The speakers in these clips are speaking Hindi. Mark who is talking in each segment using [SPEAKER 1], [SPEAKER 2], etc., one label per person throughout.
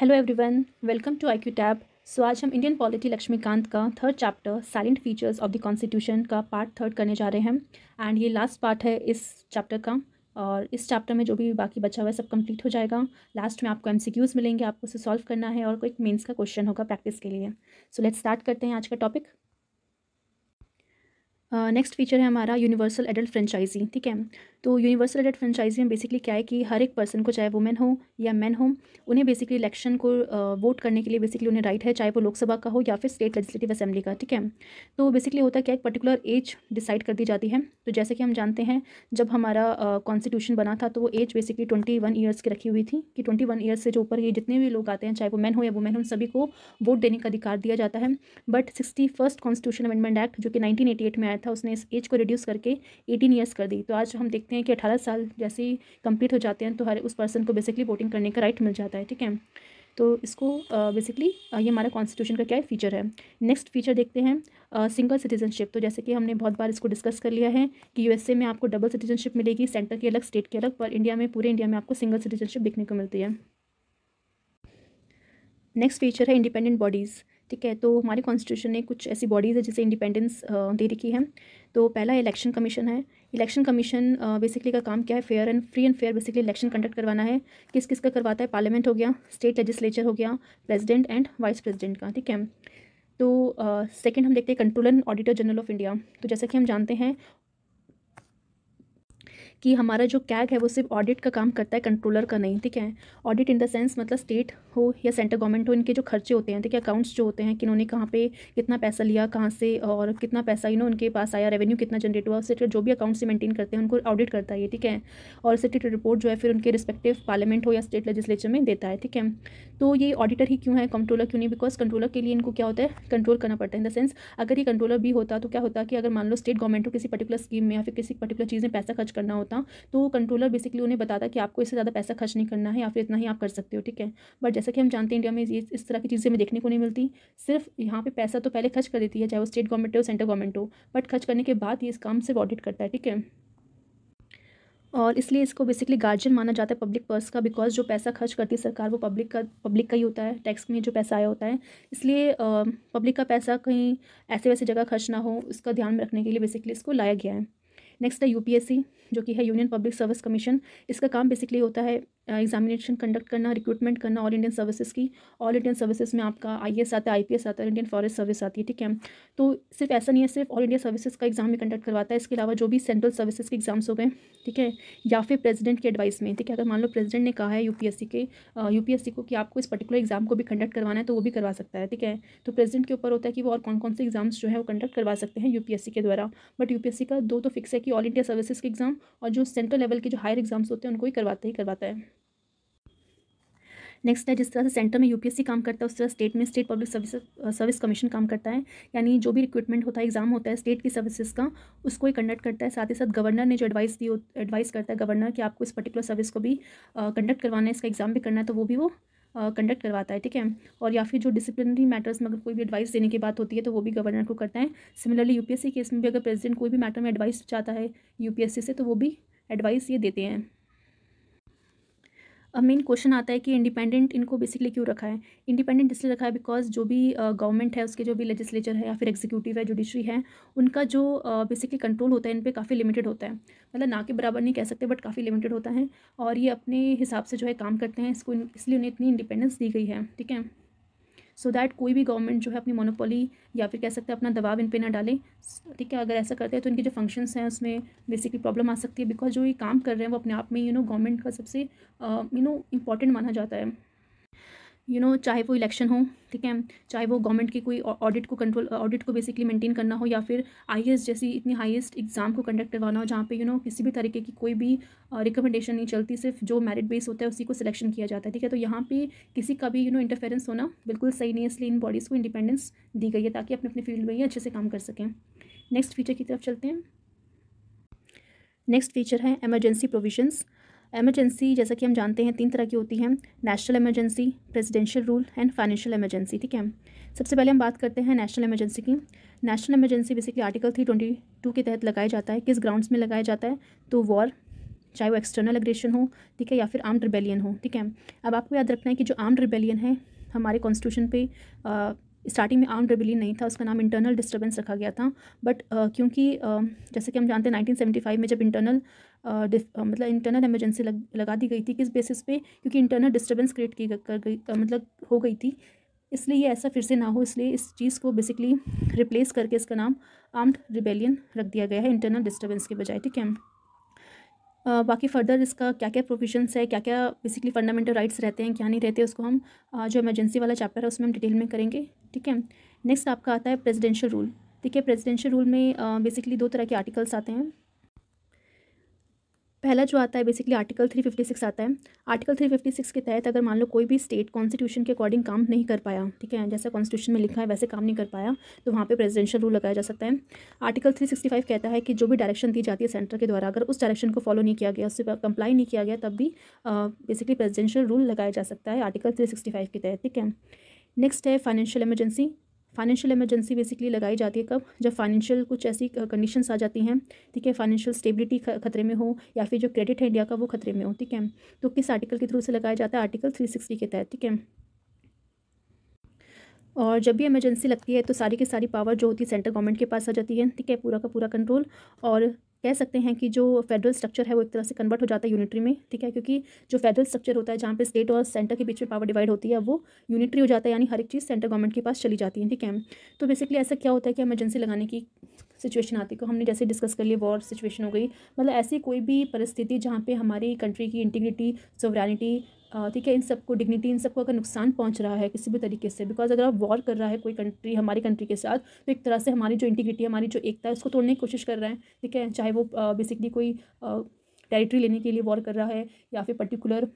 [SPEAKER 1] hello everyone welcome to IQ tab so आज हम इंडियन पॉलिटी लक्ष्मीकांत का third chapter salient features of the constitution का पार्ट थर्ड करने जा रहे हैं एंड ये लास्ट पार्ट है इस चैप्टर का और इस चैप्टर में जो भी बाकी बचा हुआ है सब कंप्लीट हो जाएगा लास्ट में आपको एम मिलेंगे आपको उसे सॉल्व करना है और कोई मेन्स का क्वेश्चन होगा प्रैक्टिस के लिए सो लेट स्टार्ट करते हैं आज का टॉपिक नेक्स्ट फीचर है हमारा यूनिवर्सल एडल्ट फ्रेंचाइजी ठीक है तो यूनिवर्सल एडेड फ्रेंचाइजी में बेसिकली क्या है कि हर एक पर्सन को चाहे वुमेन हो या मैन हो उन्हें बेसिकली इलेक्शन को वोट करने के लिए बेसिकली उन्हें राइट है चाहे वो लोकसभा का हो या फिर स्टेट लेजिस्लेटिव असेंबली का ठीक है तो बेसिकली होता क्या एक पर्टिकुलर एज डिसाइड कर दी जाती है तो जैसे कि हम जानते हैं जब हमारा कॉन्स्टिट्यूशन बना था तो वो age basically twenty one years की रखी हुई थी कि ट्वेंटी वन ईयर्स से जो ऊपर ये जितने भी लोग आते हैं चाहे वो मैन हो या वुमेन हो उन सभी को वोट देने का अधिकार दिया जाता है but sixty first constitution amendment act जो कि नाइनटीन एटी एट में आया था उसने इस एज को रिड्यूस करके एटीन ईयर्स कर दी तो आज हम देखते सकते हैं कि अठारह साल जैसे ही कंप्लीट हो जाते हैं तो हर उस पर्सन को बेसिकली वोटिंग करने का राइट मिल जाता है ठीक है तो इसको बेसिकली uh, ये हमारा कॉन्स्टिट्यूशन का क्या फीचर है नेक्स्ट फीचर देखते हैं सिंगल सिटीजनशिप तो जैसे कि हमने बहुत बार इसको डिस्कस कर लिया है कि यूएसए में आपको डबल सिटीजनशिप मिलेगी सेंटर के अलग स्टेट के अलग पर इंडिया में पूरे इंडिया में आपको सिंगल सिटीजनशिप देखने को मिलती है नेक्स्ट फीचर है इंडिपेंडेंट बॉडीज़ ठीक है तो हमारे कॉन्स्टिट्यूशन ने कुछ ऐसी बॉडीज़ है जिसे इंडिपेंडेंस दे रखी है तो पहला इलेक्शन कमीशन है इलेक्शन कमीशन बेसिकली का काम क्या है fair and free and fair basically election conduct करवाना है किस किस का करवाता है पार्लियामेंट हो गया स्टेट लेजिस्लेचर हो गया प्रेसिडेंट एंड वाइस प्रेसिडेंट का ठीक है तो सेकंड uh, हम देखते हैं control and auditor general of India तो जैसा कि हम जानते हैं कि हमारा जो कैग है वो सिर्फ ऑडिट का काम करता है कंट्रोलर का नहीं ठीक है ऑडिट इन द सेंस मतलब स्टेट हो या सेंट्रल गवर्नमेंट हो इनके जो खर्चे होते हैं ठीक है अकाउंट्स जो होते हैं कि इन्होंने कहाँ पे कितना पैसा लिया कहाँ से और कितना पैसा यू उनके पास आया रेवेन्यू कितना जनरेट हुआ उससे जो भी अकाउंट से मेंटेन करते हैं उनको ऑडिट करता है ठीक है और उससे रिपोर्ट जो है फिर उनके रिस्पेक्टिव पार्लियामेंट हो या स्टेट लेजिस्लेचर में देता है ठीक है तो ये ऑडिटर ही क्यों है कंट्रोलर क्यों नहीं बिकॉज कंट्रोलर के लिए इनको क्या होता है कंट्रोल करना पड़ता है इन द सेंस अगर ये कंट्रोलर भी होता तो क्या होता कि अगर मान लो स्टेट गवर्नमेंट को किसी पर्टिकुलर स्कीम में या फिर किसी पर्टिकुलर चीज़ में पैसा खर्च करना होता होता तो वो कंट्रोलर बेसिकली उन्हें बताता कि आपको इससे ज़्यादा पैसा खर्च नहीं करना है या फिर इतना ही आप कर सकते हो ठीक है बट जैसा कि हम जानते हैं इंडिया में इस तरह की चीज़ें हमें देखने को नहीं मिलती सिर्फ यहाँ पर पैसा तो पहले खर्च कर देती है चाहे वो स्टेट गवर्नमेंट हो सेंट्रल गवर्नमेंट हो बट खर्च करने के बाद ये इस काम सिर्फ ऑडिट करता है ठीक है और इसलिए इसको बेसिकली गार्जियन माना जाता है पब्लिक पर्स का बिकॉज जो पैसा खर्च करती है सरकार वो पब्लिक का पब्लिक का ही होता है टैक्स में जो पैसा आया होता है इसलिए पब्लिक का पैसा कहीं ऐसे वैसे जगह खर्च ना हो उसका ध्यान रखने के लिए बेसिकली इसको लाया गया है नेक्स्ट है यूपीएससी जो कि है यूनियन पब्लिक सर्विस कमीशन इसका काम बेसिकली होता है एग्जामिनेशन कंडक्ट करना रिक्रूटमेंट करना ऑल इंडियन सर्विसेज की ऑल इंडियन सर्विसेज में आपका आई एस आता है आई पी एस आता है इंडियन फॉरेस्ट सर्विस आती है ठीक है तो सिर्फ ऐसा नहीं है सिर्फ ऑल इंडिया सर्विसेज का एग्जाम भी कंडक्ट करवाता है इसके अलावा जो भी सेंट्रल सर्विसेज के एग्जाम्स हो गए ठीक है या फिर प्रेजिडेंट के एडवाइस में ठीक है अगर मान लो प्रेजिडेंट ने कहा है यू के यू को कि आपको इस पर्टिकुलर एग्जाम को भी कंडक्ट करवाना है तो वो भी करवा सकता है ठीक है तो प्रेजिडेंट के ऊपर होता है कि वो और कौन कौन से एग्जाम्स जो है वो कंडक्ट करवा सकते हैं यू के द्वारा बट यू का दो तो फिक्स है कि ऑल इंडिया सर्विसेज के एग्जाम और जो सेंट्रल लेवल के जो हायर एग्जाम्स होते हैं उनको ही करवाते ही करवाता है नेक्स्ट है जिस तरह से सेंटर में यूपीएससी काम करता है उस तरह स्टेट में state public service service commission काम करता है यानी जो भी रिक्रूटमेंट होता है एग्जाम होता है स्टेट की सर्विसेज का उसको ही कंडक्ट करता है साथ ही साथ गवर्नर ने जो एडवाइस दी एडवाइस करता है गवर्नर कि आपको इस पर्टिकुलर सर्विस को भी कंडक्ट करवाना है इसका एग्जाम भी करना है तो वो भी वो कंडक्ट uh, करवाता है ठीक है और या फिर जो डिसिप्लिनरी मैटर्स में अगर कोई भी एडवाइस देने की बात होती है तो वो भी गवर्नर को करता है सिमिलरली यूपीएससी केस में भी अगर प्रेसिडेंट कोई भी मैटर में एडवाइस चाहता है यूपीएससी से तो वो भी एडवाइस ये देते हैं मेन क्वेश्चन आता है कि इंडिपेंडेंट इनको बेसिकली क्यों रखा है इंडिपेंडेंट इसलिए रखा है बिकॉज जो भी गवर्नमेंट uh, है उसके जो भी लेजिस्लेचर है या फिर एग्जीक्यूटिव है जुडिशरी है उनका जो बेसिकली uh, कंट्रोल होता है इन पर काफ़ी लिमिटेड होता है मतलब ना के बराबर नहीं कह सकते बट काफ़ी लिमिटेड होता है और ये अपने हिसाब से जो है काम करते हैं इसको इसलिए उन्हें इतनी इंडिपेंडेंस दी गई है ठीक है सो so दैट कोई भी गवर्नमेंट जो है अपनी मोनोपोली या फिर कह सकते हैं अपना दबाव इन पे ना डालें ठीक है अगर ऐसा करते हैं तो इनके जो फंक्शंस हैं उसमें बेसिकली प्रॉब्लम आ सकती है बिकॉज जो ये काम कर रहे हैं वो अपने आप में यू नो गवर्नमेंट का सबसे यू नो इम्पॉर्टेंट माना जाता है यू नो चाहे वो इलेक्शन हो ठीक है चाहे वो गवर्नमेंट की कोई ऑडिट को कंट्रोल ऑडिट को बेसिकली मेंटेन करना हो या फिर आई जैसी इतनी हाईएस्ट एग्ज़ाम को कंडक्ट करवाना हो जहाँ पे यू नो किसी भी तरीके की कोई भी रिकमेंडेशन नहीं चलती सिर्फ जो मेरिट बेस होता है उसी को सिलेक्शन किया जाता है ठीक है तो यहाँ पे किसी का भी यू नो इंटरफेरेंस होना बिल्कुल सही नहीं इसलिए इन बॉडीज़ को इंडिपेंडेंस दी गई है ताकि अपने अपने फील्ड में ही अच्छे से काम कर सकें नेक्स्ट फीचर की तरफ चलते हैं नेक्स्ट फीचर है एमरजेंसी प्रोविजन्स एमरजेंसी जैसा कि हम जानते हैं तीन तरह की होती हैं national emergency presidential rule and financial emergency ठीक है सबसे पहले हम बात करते हैं नेशनल एमरजेंसी की national emergency basically article three twenty two के तहत लगाया जाता है किस ग्राउंड्स में लगाया जाता है तो वॉर चाहे वो एक्सटर्नल एग्रेशन हो ठीक है या फिर आर्म्ड रिबेलियन हो ठीक है अब आपको याद रखना है कि जो आर्म्ड रिबेलियन है हमारे कॉन्स्टिट्यूशन पर स्टार्टिंग में आर्म रेबिलियन नहीं था उसका नाम इंटरनल डिस्टर्बेंस रखा गया था बट क्योंकि जैसे कि हम जानते हैं नाइनटीन में जब इंटरनल मतलब इंटरनल एमरजेंसी लग, लगा दी गई थी किस बेसिस पे क्योंकि इंटरनल डिस्टर्बेंस क्रिएट की कर गई मतलब हो गई थी इसलिए ये ऐसा फिर से ना हो इसलिए इस चीज़ को बेसिकली रिप्लेस करके इसका नाम आर्म्ड रिबेलियन रख दिया गया है इंटरनल डिस्टर्बेंस के बजाय ठीक है बाकी फर्दर इसका क्या क्या प्रोविजंस है क्या क्या बेसिकली फंडामेंटल राइट्स रहते हैं क्या नहीं रहते उसको हम जो इमरजेंसी वाला चैप्टर है उसमें हम डिटेल में करेंगे ठीक है नेक्स्ट आपका आता है प्रेजिडेंशियल रूल ठीक है प्रेजिडेंशियल रूल में बेसिकली दो तरह के आर्टिकल्स आते हैं पहला जो आता है बेसिकली आर्टिकल 356 आता है आर्टिकल 356 के तहत अगर मान लो कोई भी स्टेट कॉन्स्टिट्यूशन के अकॉर्डिंग काम नहीं कर पाया ठीक है जैसा कॉन्स्टिट्यूशन में लिखा है वैसे काम नहीं कर पाया तो वहाँ पे प्रेजिडेंशियल रूल लगाया जा सकता है आर्टिकल 365 कहता है कि जो भी डायरेक्शन दी जाती है सेंटर के द्वारा अगर उस डायरेक्शन को फॉलो नहीं किया गया उससे कंप्लाई नहीं किया गया तब भी बेसिकली प्रेजिडेंशियल रूल लगाया जा सकता है आर्टिकल थ्री के तहत ठीक है नेक्स्ट है financial emergency financial emergency basically लगाई जाती है कब जब फाइनेंशियल कुछ ऐसी कंडीशंस आ जाती हैं ठीक है फाइनेंशियल स्टेबिलिटी खतरे में हो या फिर जो क्रेडिट है इंडिया का वो खतरे में हो ठीक है तो किस आर्टिकल के थ्रू से लगाया जाता है आर्टिकल थ्री सिक्सटी के तहत ठीक है और जब भी इमरजेंसी लगती है तो सारी की सारी पावर जो होती है सेंट्रल गवर्नमेंट के पास आ जाती है ठीक है पूरा का पूरा कंट्रोल और कह सकते हैं कि जो फेडरल स्ट्रक्चर है वो एक तरह से कन्वर्ट हो जाता है यूनिटरी में ठीक है क्योंकि जो फेडरल स्ट्रक्चर होता है जहाँ पे स्टेट और सेंटर के बीच में पावर डिवाइड होती है वो यूनिटरी हो जाता है यानी हर एक चीज़ सेंटर गवर्नमेंट के पास चली जाती है ठीक है तो बेसिकली ऐसा क्या होता है कि एमरजेंसी लगाने की सिचुएशन आती है तो हमने जैसे डिस्कस कर लिया वॉर सिचुएशन हो गई मतलब ऐसी कोई भी परिस्थिति जहाँ पे हमारी कंट्री की इंटीग्रिटी सोवरानिटी ठीक है इन सबको डिग्निटी इन सबको अगर नुकसान पहुंच रहा है किसी भी तरीके से बिकॉज अगर आप वॉर कर रहा है कोई कंट्री हमारी कंट्री के साथ तो एक तरह से हमारी जो इंटीग्रिटी हमारी जो एकता है उसको तोड़ने की कोशिश कर रहे हैं ठीक है चाहे वो बेसिकली कोई टेरिटरी लेने के लिए वॉर कर रहा है या फिर पर्टिकुलर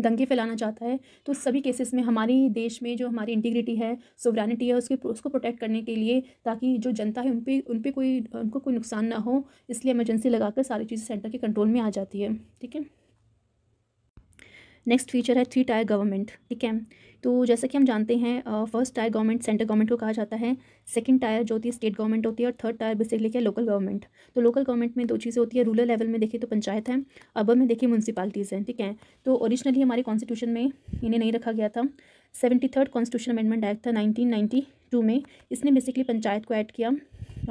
[SPEAKER 1] दंगे फैलाना चाहता है तो सभी केसेस में हमारी देश में जो हमारी इंटीग्रिटी है सोवरानिटी है उसके उसको प्रोटेक्ट करने के लिए ताकि जो जनता है उन पर उन पर कोई उनको कोई नुकसान ना हो इसलिए इमरजेंसी लगाकर सारी चीज़ें सेंटर के कंट्रोल में आ जाती है ठीक है नेक्स्ट फीचर है थ्री टायर गवर्नमेंट ठीक है तो जैसा कि हम जानते हैं first tier government center government को कहा जाता है सेकंड टायर जो होती है स्टेट गवर्नमेंट होती है और थर्ड टायर बेसिकली क्या लोकल गवर्नमेंट तो लोकल गवर्नमेंट में दो चीज़ें होती है रूरल लेवल में देखिए तो पंचायत है अबर में देखिए म्यूनसिपालिटीज़ हैं ठीक है तो ओरिजिनली हमारे कॉन्स्टिट्यूशन में इन्हें नहीं रखा गया था seventy third constitution amendment act था नाइनटीन नाइन्टी टू में इसने बेसिकली पंचायत को ऐड किया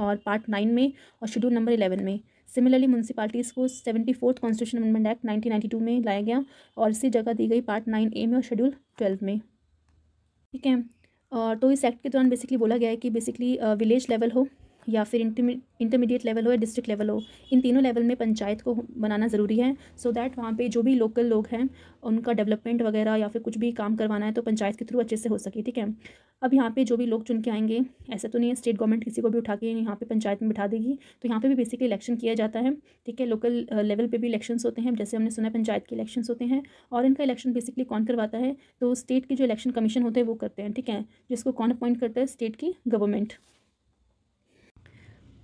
[SPEAKER 1] और पार्ट नाइन में और शेड्यूल नंबर इलेवन में सिमिलरली म्यूनसिपालिटीज़ को seventy fourth constitution amendment act nineteen ninety two में लाया गया और इसी जगह दी गई पार्ट नाइन ए में और शेड्यूल ट्वेल्व में ठीक है और तो इस एक्ट के दौरान बेसिकली बोला गया है कि बेसिकली विलेज लेवल हो या फिर इंटरमीडिएट लेवल हो या डिस्ट्रिक्ट लेवल हो इन तीनों लेवल में पंचायत को बनाना ज़रूरी है सो so दैट वहाँ पे जो भी लोकल लोग हैं उनका डेवलपमेंट वगैरह या फिर कुछ भी काम करवाना है तो पंचायत के थ्रू अच्छे से हो सके ठीक है अब यहाँ पे जो भी लोग चुन के आएंगे ऐसा तो नहीं है स्टेट गवर्नमेंट किसी को भी उठा के यहाँ पर पंचायत में बिठा देगी तो यहाँ पर भी बेसिकली इलेक्शन किया जाता है ठीक है लोकल लेवल पर भी इलेक्शन होते हैं जैसे हमने सुना पंचायत के इलेक्शन होते हैं और इनका इलेक्शन बेसिकली कौन करवाता है तो स्टेट के जो इलेक्शन कमीशन होते हैं वो करते हैं ठीक है जिसको कौन अपॉइंट करता है स्टेट की गवर्नमेंट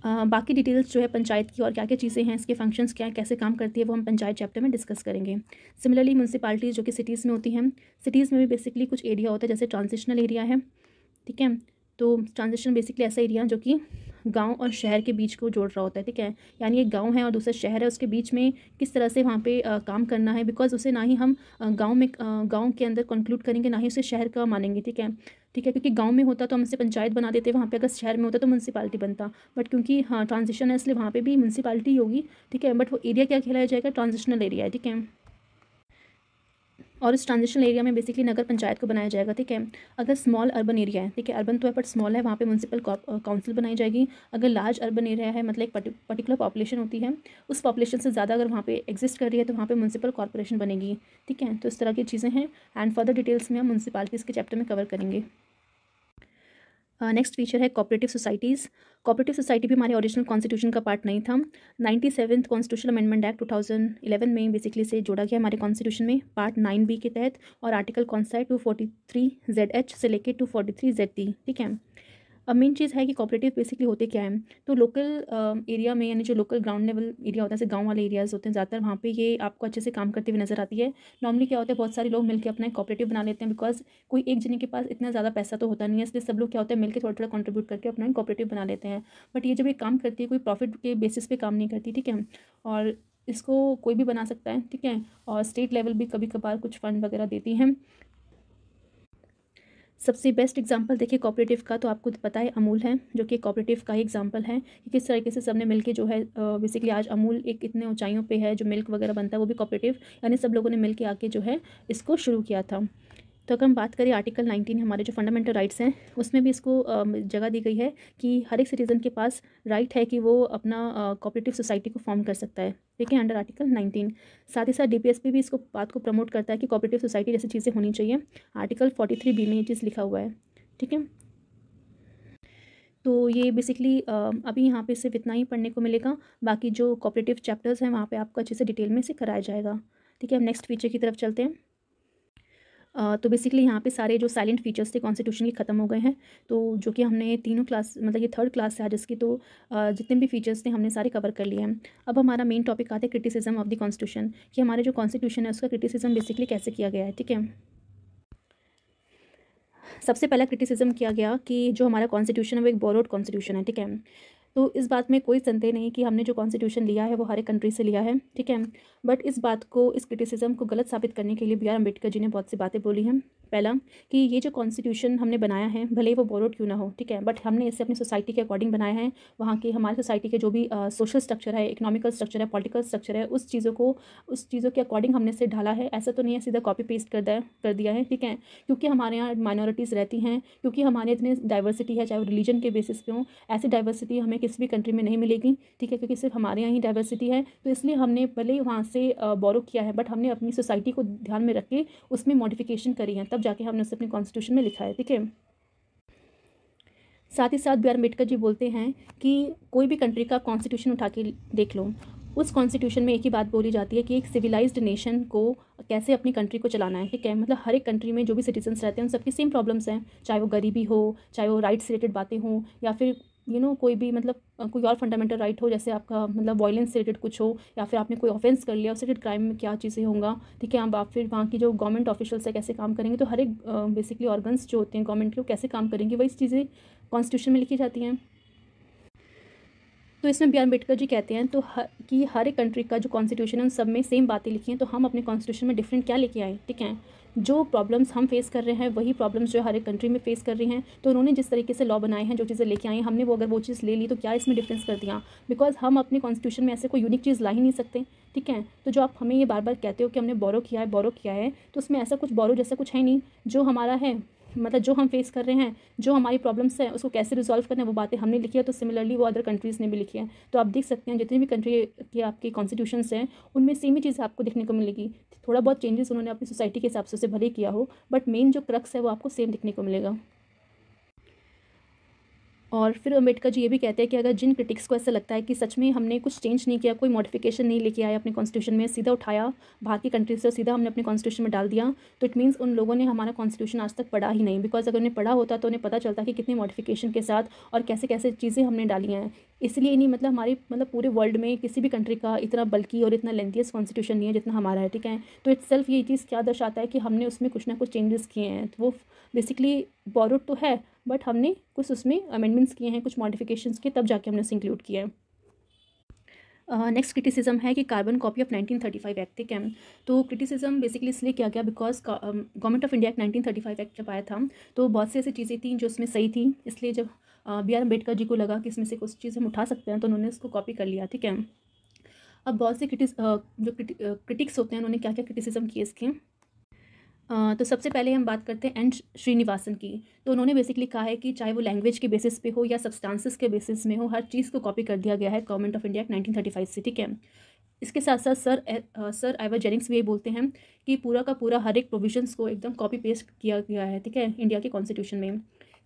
[SPEAKER 1] बाकी डिटेल्स जो है पंचायत की और क्या क्या चीज़ें हैं इसके फंक्शंस क्या कैसे काम करती है वो हम पंचायत चैप्टर में डिस्कस करेंगे सिमिलरली म्यूनसिपालिटीज़ जो कि सिटीज़ में होती हैं सिटीज़ में भी बेसिकली कुछ एरिया होता है जैसे ट्रांजिशनल एरिया है ठीक है तो ट्रांजिशन बेसिकली ऐसा एरिया जो कि गांव और शहर के बीच को जोड़ रहा होता है ठीक है यानी एक गांव है और दूसरा शहर है उसके बीच में किस तरह से वहाँ पे आ, काम करना है बिकॉज उसे ना ही हम गाँव में गाँव के अंदर कंक्लूड करेंगे ना ही उसे शहर का मानेंगे ठीक है ठीक है क्योंकि गांव में होता तो हम उसे पंचायत बना देते वहाँ पे अगर शहर में होता तो म्यूनसिपाली बनता बट क्योंकि हाँ ट्रांजिशन है इसलिए वहाँ पर भी म्यूनसिपाली होगी ठीक है बट वो एरिया क्या खिलाया जाएगा ट्रांजिशनल एरिया है ठीक है और इस ट्रांजिशन एरिया में बेसिकली नगर पंचायत को बनाया जाएगा ठीक है अगर स्मॉल अर्बन एरिया है ठीक है अर्बन तो है बट स्मॉल है वहाँ पे म्यूनसिपल काउंसिल बनाई जाएगी अगर लार्ज अर्बन एरिया है मतलब एक पर्टिकुलर पॉपुलेशन होती है उस पॉपुलेशन से ज़्यादा अगर वहाँ पे एग्जिस्ट कर रही है तो वहाँ पर म्यूनसिपल कॉरपोरेशन बनेगी ठीक है तो इस तरह की चीज़ें हैं एंड फर्दर डिटेल्स में हम म्यूनसिपालिटीज़ के चैप्टर में कवर करेंगे नेक्स्ट uh, फीचर है कॉपरेटिव सोसाइटीज़ कॉपरेटिव सोसाइटी भी हमारे ओरिजिनल कॉन्स्टिट्यूशन का पार्ट नहीं था ninety seventh constitution amendment act two thousand में बेसिकली से जोड़ा गया हमारे कॉन्स्टिट्यूशन में पार्ट नाइन बी के तहत और आर्टिकल कौन सा है two forty three Z H से लेकर two forty three Z D ठीक है अब मेन चीज़ है कि कॉपरेटिव बेसिकली होते क्या है तो लोकल एरिया में यानी जो लोकल ग्राउंड लेवल एरिया होता है जैसे गाँव वाले एरियाज़ होते हैं ज़्यादातर वहाँ पर ये आपको अच्छे से काम करते हुए नज़र आती है नॉर्मली क्या होता है बहुत सारे लोग मिलकर अपना कॉपरेटिव बना लेते हैं बिकॉज कोई एक जने के पास इतना ज़्यादा पैसा तो होता नहीं है इसलिए सब लोग क्या होता है मिलकर थोड़ा थोड़ा कॉन्ट्रीब्यूट करके अपना कॉपरेटिव बना लेते हैं बट ये जब ये काम करती है कोई प्रॉफिट के बेसिस पर काम नहीं करती ठीक है और इसको कोई भी बना सकता है ठीक है और स्टेट लेवल भी कभी कभार कुछ फ़ंड वगैरह देती हैं सबसे बेस्ट एग्जाम्पल देखिए कॉपरेटिव का तो आपको पता है अमूल है जो कि कॉपरेटिव का ही एग्जाम्पल है कि किस तरीके से सबने मिलके जो है बेसिकली आज अमूल एक इतने ऊंचाइयों पे है जो मिल्क वगैरह बनता है वो भी कॉपरेटिव यानी सब लोगों ने मिलके आके जो है इसको शुरू किया था तो अगर हम बात करें आर्टिकल 19 हमारे जो फंडामेंटल राइट्स हैं उसमें भी इसको जगह दी गई है कि हर एक सिटीज़न के पास राइट है कि वो अपना कॉपरेटिव सोसाइटी को फॉर्म कर सकता है ठीक है अंडर आर्टिकल 19 साथ ही साथ डीपीएसपी भी इसको बात को प्रमोट करता है कि कॉपरेटिव सोसाइटी जैसी चीज़ें होनी चाहिए आर्टिकल फोर्टी थ्री बी में ये चीज़ लिखा हुआ है ठीक है तो ये बेसिकली अभी यहाँ पे सिर्फ इतना ही पढ़ने को मिलेगा बाकी जो कॉपरेटिव चैप्टर्स हैं वहाँ पे आपको अच्छे से डिटेल में से कराया जाएगा ठीक है हम नेक्स्ट फीचर की तरफ चलते हैं तो बेसिकली यहाँ पे सारे जो साइलेंट फीचर्स थे कॉन्स्टिट्यूशन के ख़त्म हो गए हैं तो जो कि हमने तीनों क्लास मतलब ये थर्ड क्लास है जिसकी तो जितने भी फीचर्स थे हमने सारे कवर कर लिए हैं अब हमारा मेन टॉपिक आता है क्रिटिसिज्म ऑफ द कॉन्स्टिट्यूशन कि हमारे जो कॉन्स्टिट्यूशन है उसका क्रिटिसिज्म बेसिकली कैसे किया गया है ठीक है सबसे पहला क्रिटिसिज्म किया गया कि जो हमारा कॉन्स्टिट्यूशन है वो एक बोरोड कॉन्स्टिट्यूशन है ठीक है तो इस बात में कोई संदेह नहीं कि हमने जो कॉन्स्टिट्यूशन लिया है वो हर एक कंट्री से लिया है ठीक है बट इस बात को इस क्रिटिसिज्म को गलत साबित करने के लिए बी आर अम्बेडकर जी ने बहुत सी बातें बोली हैं पहला कि ये जो कॉन्स्टिट्यूशन हमने बनाया है भले ही वो बोरोड क्यों ना हो ठीक है बट हमने इसे अपनी सोसाइटी के अकॉर्डिंग बनाया है वहाँ की हमारी सोसाइटी के जो भी सोशल स्ट्रक्चर है इकोनॉमिकल स्ट्रक्चर है पॉलिटिकल स्ट्रक्चर है उस चीज़ों को उस चीज़ों के अकॉर्डिंग हमने इसे ढाला है ऐसा तो नहीं है सीधा कॉपी पेस्ट कर दिया कर दिया है ठीक है क्योंकि हमारे यहाँ माइनॉरिटीज़ रहती हैं क्योंकि हमारे इतने डाइवर्सिटी है चाहे वो रिलीजन के बेसिस पे हो ऐसी डाइवर्सिटी हमें किसी भी कंट्री में नहीं मिलेगी ठीक है क्योंकि सिर्फ हमारे यहाँ ही डाइवर्सिटी है तो इसलिए हमने भले ही वहाँ से बोरो किया है बट हमने अपनी सोसाइटी को ध्यान में रख के उसमें मॉडिफिकेशन करी है तब जाके हमने उसे अपने कॉन्स्टिट्यूशन में लिखा है ठीक है साथ ही साथ बी आर अम्बेडकर जी बोलते हैं कि कोई भी कंट्री का कॉन्स्टिट्यूशन उठा के देख लो उस कॉन्स्टिट्यूशन में एक ही बात बोली जाती है कि एक सिविलाइज्ड नेशन को कैसे अपनी कंट्री को चलाना है ठीक है मतलब हर एक कंट्री में जो भी सिटीजन्स रहते हैं उन सबकी सेम प्रॉब्लम्स हैं चाहे वो गरीबी हो चाहे वो राइट्स रिलेटेड बातें हों या फिर यू you नो know, कोई भी मतलब कोई और फंडामेंटल राइट हो जैसे आपका मतलब वॉयलेंस से रिलेटेड कुछ हो या फिर आपने कोई ऑफेंस कर लिया उससे रिलेटेड क्राइम में क्या चीज़ें होंगे ठीक है आप फिर वहाँ की जो गवर्नमेंट ऑफिशल्स है कैसे काम करेंगे तो हर एक बेसिकली ऑर्गन्स जो होते हैं गवर्नमेंट के वो कैसे काम करेंगे वही चीज़ें कॉन्स्टिट्यूशन में लिखी जाती हैं तो इसमें बी अम्बेडकर जी कहते हैं तो हर कि हर एक कंट्री का जो कॉन्स्टिट्यूशन है उन सब में सेम बातें लिखी हैं तो हम अपने कॉन्स्टिट्यूशन में डिफरेंट क्या लेके आए ठीक है जो प्रॉब्लम्स हम फेस कर रहे हैं वही प्रॉब्लम्स जो हर एक कंट्री में फेस कर रही हैं तो उन्होंने जिस तरीके से लॉ बनाए हैं जो चीज़ें लेके आई हैं हमने वो अगर वो चीज़ ले ली तो क्या इसमें डिफरेंस कर दिया बिकॉज हम अपने कॉन्स्टिट्यूशन में ऐसे कोई यूनिक चीज़ ला ही नहीं सकते ठीक है तो जो आप हमें ये बार बार कहते हो कि हमने बोरो किया है बोरो किया है तो उसमें ऐसा कुछ बोरो जैसा कुछ है नहीं जो हमारा है मतलब जो हम फेस कर रहे हैं जो हमारी प्रॉब्लम्स हैं उसको कैसे रिजॉल्व करना है वो बातें हमने लिखी है तो सिमिलरली वो अदर कंट्रीज़ ने भी लिखी है तो आप देख सकते हैं जितनी भी कंट्री के आपके कॉन्स्टिट्यूशन हैं उनमें सेम ही चीज़ आपको देखने को मिलेगी थोड़ा बहुत चेंजेस उन्होंने अपनी सोसाइटी के हिसाब से भले किया हो बट मेन जो क्रक्स है वो आपको सेम दिखने को मिलेगा और फिर अम्बेडकर जी ये भी कहते हैं कि अगर जिन क्रिटिक्स को ऐसा लगता है कि सच में हमने कुछ चेंज नहीं किया कोई मॉडिफिकेशन नहीं लेके आया अपने कॉन्स्टिट्यूशन में सीधा उठाया बाहर की कंट्रीज से सीधा हमने अपने कॉन्स्टिट्यूशन में डाल दिया तो इट मीन्स उन लोगों ने हमारा कॉन्स्टिट्यूशन आज तक पढ़ा ही नहीं बिकॉज अगर उन्हें पढ़ा होता तो उन्हें पता चलता कि कितने मॉडिफिकेशन के साथ और कैसे कैसे चीज़ें हमने डाली हैं इसलिए नहीं मतलब हमारी मतलब पूरे वर्ल्ड में किसी भी कंट्री का इतना बल्कि और इतना लेंथियस कॉन्स्टिट्यूशन नहीं है जितना हमारा है ठीक है तो इट्स सेल्फ ये चीज़ क्या दर्शाता है कि हमने उसमें कुछ ना कुछ चेंजेस किए हैं तो वो बेसिकली बॉरोड तो है बट हमने कुछ उसमें अमेंडमेंट्स किए हैं कुछ मॉडिफिकेशंस किए तब जाके हमने उसे इंक्लूड किया है नेक्स्ट क्रिटिसिज्म है कि कार्बन कॉपी ऑफ 1935 एक्ट थे कैम तो क्रिटिसिज्म बेसिकली इसलिए किया गया because government of India nineteen thirty five act जब आया था तो बहुत सी ऐसी चीज़ें थी जो उसमें सही थी इसलिए जब बी आर अम्बेडकर जी को लगा कि इसमें से कुछ चीज़ हम उठा सकते हैं तो उन्होंने उसको कॉपी कर लिया ठीक है अब बहुत से क्रिटिस जो क्रिटिक्स होते हैं उन्होंने क्या क्या क्रिटिसिज्म किए इसके तो सबसे पहले हम बात करते हैं एन श्रीनिवासन की तो उन्होंने बेसिकली कहा है कि चाहे वो लैंग्वेज के बेसिस पे हो या सब्सटेंसेस के बेसिस में हो हर चीज़ को कॉपी कर दिया गया है government of India nineteen thirty five से ठीक है इसके साथ साथ sir A, sir Ivor Jennings भी ये बोलते हैं कि पूरा का पूरा हर एक प्रोविजन को एकदम कॉपी पेस्ट किया गया है ठीक है इंडिया के कॉन्स्टिट्यूशन में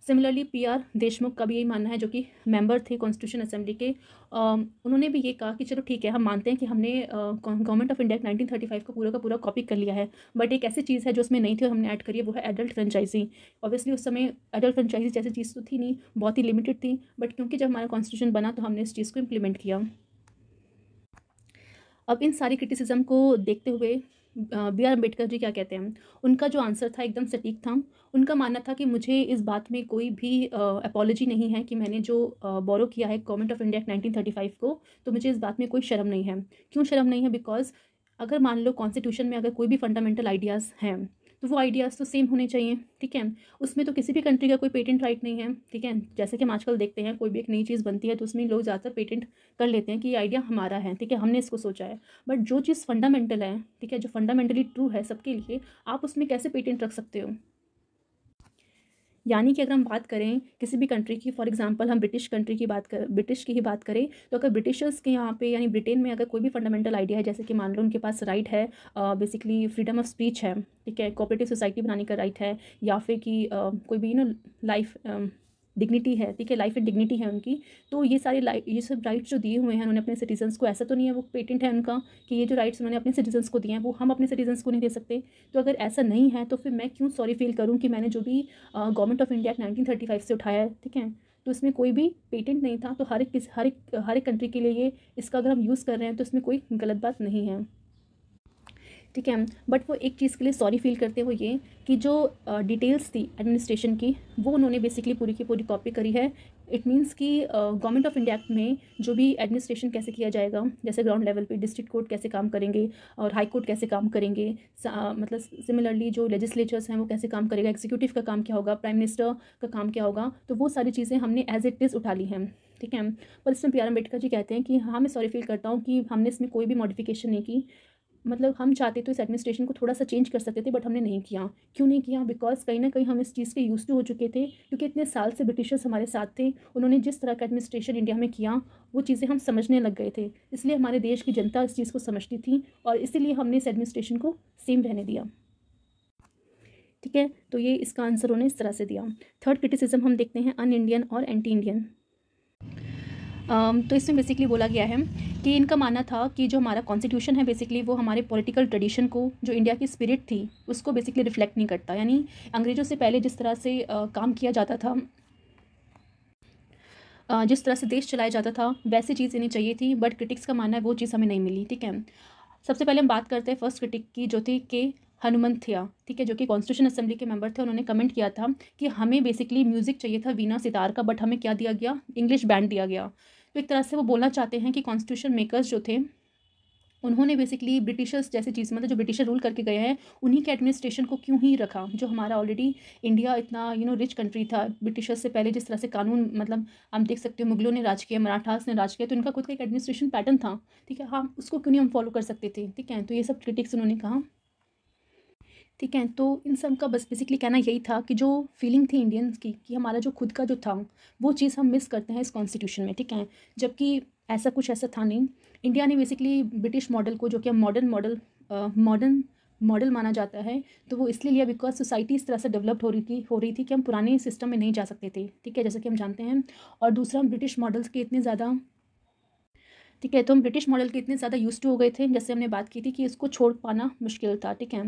[SPEAKER 1] सिमिलरली पी आर देशमुख का भी यही मानना है जो कि मेंबर थे कॉन्स्टिट्यूशन असेंबली के उन्होंने भी ये कहा कि चलो ठीक है हम मानते हैं कि हमने government of India nineteen thirty five को पूरा का पूरा कॉपी कर लिया है बट एक ऐसी चीज़ है जो उसमें नहीं थी और हमने ऐड करी है वो है एडल्ट फ्रेंचाइजी ऑब्वियसली उस समय एडल्ट फ्रेंचाइजी जैसी चीज़ तो थी नहीं बहुत ही लिमिटेड थी बट क्योंकि जब हमारा कॉन्स्टिट्यूशन बना तो हमने इस चीज़ को इम्प्लीमेंट किया अब इन सारी क्रिटिसिज्म को देखते हुए बी आर अम्बेडकर जी क्या कहते हैं उनका जो आंसर था एकदम सटीक था उनका मानना था कि मुझे इस बात में कोई भी अपॉलोजी नहीं है कि मैंने जो बोरो किया है government of India nineteen thirty five को तो मुझे इस बात में कोई शर्म नहीं है क्यों शर्म नहीं है बिकॉज अगर मान लो कॉन्स्टिट्यूशन में अगर कोई भी फंडामेंटल आइडियाज़ हैं तो वो आइडियाज़ तो सेम होने चाहिए ठीक है उसमें तो किसी भी कंट्री का कोई पेटेंट राइट नहीं है ठीक है जैसे कि हम आजकल देखते हैं कोई भी एक नई चीज़ बनती है तो उसमें लोग ज़्यादातर पेटेंट कर लेते हैं कि ये आइडिया हमारा है ठीक है हमने इसको सोचा है बट जो चीज़ फंडामेंटल है ठीक है जो फंडामेंटली ट्रू है सबके लिए आप उसमें कैसे पेटेंट रख सकते हो यानी कि अगर हम बात करें किसी भी कंट्री की फॉर एग्जांपल हम ब्रिटिश कंट्री की बात कर ब्रिटिश की ही बात करें तो अगर ब्रिटिशर्स के यहाँ पे यानी ब्रिटेन में अगर कोई भी फंडामेंटल आइडिया है जैसे कि मान लो उनके पास राइट है बेसिकली फ्रीडम ऑफ स्पीच है ठीक है कोऑपरेटिव सोसाइटी बनाने का राइट है या फिर कि uh, कोई भी यू नो लाइफ डिग्निटी है ठीक है लाइफ एंड डिग्निटी है उनकी तो ये सारे ये सब राइट्स जो दिए हुए हैं उन्होंने अपने सिटीजन्स को ऐसा तो नहीं है वो पेटेंट है उनका कि ये जो राइट्स उन्होंने अपने सिटीजन्स को दिए हैं वो हम अपने सिटीजन्स को नहीं दे सकते तो अगर ऐसा नहीं है तो फिर मैं क्यों सॉरी फील करूँ कि मैंने जो भी government of India thirty nineteen से उठाया है ठीक है तो इसमें कोई भी पेटेंट नहीं था तो हर एक हर एक हर एक कंट्री के लिए ये इसका अगर हम यूज़ कर रहे हैं तो इसमें कोई गलत बात नहीं है ठीक है बट वो एक चीज़ के लिए सॉरी फील करते हुए ये कि जो डिटेल्स थी एडमिनिस्ट्रेशन की वो उन्होंने बेसिकली पूरी की पूरी कॉपी करी है इट मीन्स कि गवर्नमेंट ऑफ इंडिया एक्ट में जो भी एडमिनिस्ट्रेशन कैसे किया जाएगा जैसे ग्राउंड लेवल पे डिस्ट्रिक्ट कोर्ट कैसे काम करेंगे और हाई कोर्ट कैसे काम करेंगे मतलब सिमिलरली जो लेजिस्लेचर्स हैं वो कैसे काम करेगा एग्जीक्यूटिव का काम क्या होगा प्राइम मिनिस्टर का काम क्या होगा तो वो सारी चीज़ें हमने एज इट इज़ उठा ली हैं ठीक है पर इसमें पी आर अम्बेडकर जी कहते हैं कि हाँ मैं सॉरी फील करता हूँ कि हमने इसमें कोई भी मॉडिफिकेशन नहीं की मतलब हम चाहते तो इस एडमिनिस्ट्रेशन को थोड़ा सा चेंज कर सकते थे बट हमने नहीं किया क्यों नहीं किया बिकॉज कहीं ना कहीं हम इस चीज़ के यूज़ टू तो हो चुके थे क्योंकि इतने साल से ब्रिटिशर्स हमारे साथ थे उन्होंने जिस तरह का एडमिनिस्ट्रेशन इंडिया में किया वो चीज़ें हम समझने लग गए थे इसलिए हमारे देश की जनता इस चीज़ को समझती थी और इसीलिए हमने इस एडमिनिस्ट्रेशन को सेम रहने दिया ठीक है तो ये इसका आंसर उन्होंने इस तरह से दिया थर्ड क्रिटिसिज्म हम देखते हैं अन इंडियन और एंटी इंडियन तो इसमें बेसिकली बोला गया है कि इनका मानना था कि जो हमारा कॉन्स्टिट्यूशन है बेसिकली वो हमारे पॉलिटिकल ट्रेडिशन को जो इंडिया की स्पिरिट थी उसको बेसिकली रिफ्लेक्ट नहीं करता यानी अंग्रेज़ों से पहले जिस तरह से काम किया जाता था जिस तरह से देश चलाया जाता था वैसी चीज़ इन्हें चाहिए थी बट क्रिटिक्स का मानना है वो चीज़ हमें नहीं मिली ठीक है सबसे पहले हम बात करते हैं फर्स्ट क्रिटिक की जो थी के हनुमंथिया ठीक है जो कि कॉन्स्टिट्यूशन असेंबली के मेंबर थे उन्होंने कमेंट किया था कि हमें बेसिकली म्यूज़िक चाहिए था वीना सितार का बट हमें क्या दिया गया इंग्लिश बैंड दिया गया तो एक तरह से वो बोलना चाहते हैं कि कॉन्स्टिट्यूशन मेकर्स जो थे उन्होंने बेसिकली ब्रिटिशर्स जैसी चीज़ मतलब जो ब्रिटिशर रूल करके गए हैं उन्हीं के एडमिनिस्ट्रेशन को क्यों ही रखा जो हमारा ऑलरेडी इंडिया इतना यू नो रिच कंट्री था ब्रिटिशर्स से पहले जिस तरह से कानून मतलब हम देख सकते हो मुगलों ने राज किया मराठास ने राज किया तो इनका खुद का एक एडमिनिस्ट्रेशन पैटर्न था ठीक है हाँ उसको क्यों नहीं हम फॉलो कर सकते थे ठीक है तो ये सब क्रिटिक्स उन्होंने कहा ठीक है तो इन सब का बस बेसिकली कहना यही था कि जो फीलिंग थी इंडियंस की कि हमारा जो खुद का जो था वो चीज़ हम मिस करते हैं इस कॉन्स्टिट्यूशन में ठीक है जबकि ऐसा कुछ ऐसा था नहीं इंडिया ने बेसिकली ब्रिटिश मॉडल को जो कि मॉडर्न मॉडल मॉडर्न मॉडल माना जाता है तो वो इसलिए लिया बिकॉज सोसाइटी इस तरह से डेवलप्ड हो रही थी हो रही थी कि हम पुराने सिस्टम में नहीं जा सकते थे ठीक है जैसा कि हम जानते हैं और दूसरा हम ब्रिटिश मॉडल्स के इतने ज़्यादा ठीक है तो हम ब्रिटिश मॉडल के इतने ज़्यादा यूज टू हो गए थे जैसे हमने बात की थी कि इसको छोड़ पाना मुश्किल था ठीक है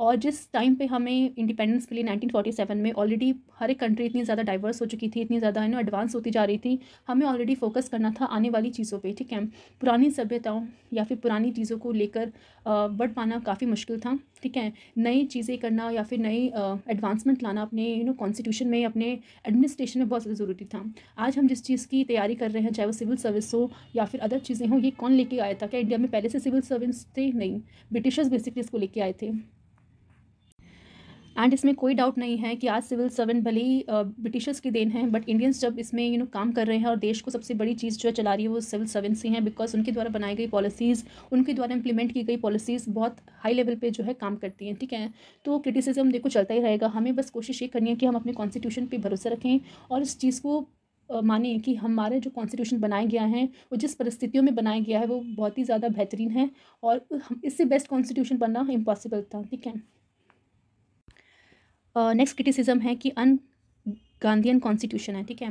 [SPEAKER 1] और जिस टाइम पे हमें इंडिपेंडेंस मिली 1947 में ऑलरेडी हर एक कंट्री इतनी ज़्यादा डाइवर्स हो चुकी थी इतनी ज़्यादा है ना एडवांस होती जा रही थी हमें ऑलरेडी फोकस करना था आने वाली चीज़ों पे ठीक है पुरानी सभ्यताओं या फिर पुरानी चीज़ों को लेकर बढ़ पाना काफ़ी मुश्किल था ठीक है नई चीज़ें करना या फिर नई एडवांसमेंट लाना अपने यू नो कॉन्स्टिट्यूशन में अपने एडमिनिस्ट्रेशन में बहुत ज़्यादा ज़रूरी था आज हम जिस चीज़ की तैयारी कर रहे हैं चाहे वो सिविल सर्विस हो या फिर अदर चीज़ें हों ये कौन लेके आया था क्या इंडिया में पहले से सिविल सर्विस थे नहीं ब्रिटिशर्स बेसिकली इसको लेके आए थे एंड इसमें कोई डाउट नहीं है कि आज सिविल सर्वेंट भले ही ब्रिटिशर्स की देन है बट इंडियंस जब इसमें यू you नो know, काम कर रहे हैं और देश को सबसे बड़ी चीज़ जो है चला रही है वो सिविल सर्वेंट्स ही हैं बिकॉज उनके द्वारा बनाई गई पॉलिसीज़ उनके द्वारा इंप्लीमेंट की गई पॉलिसीज़ बहुत हाई लेवल पर जो है काम करती हैं ठीक है तो क्रिटिसिज्म देखो चलता ही रहेगा हमें बस कोशिश ये करनी है कि हम अपने कॉन्स्टिट्यूशन पर भरोसा रखें और इस चीज़ को माने कि हमारे जो कॉन्स्टिट्यूशन बनाया गया है वो जिस परिस्थितियों में बनाया गया है वो बहुत ही ज़्यादा बेहतरीन है और इससे बेस्ट कॉन्स्टिट्यूशन बनना इम्पॉसिबल था ठीक है नेक्स्ट क्रिटिसिज्म है कि अन गांधीन कॉन्स्टिट्यूशन है ठीक है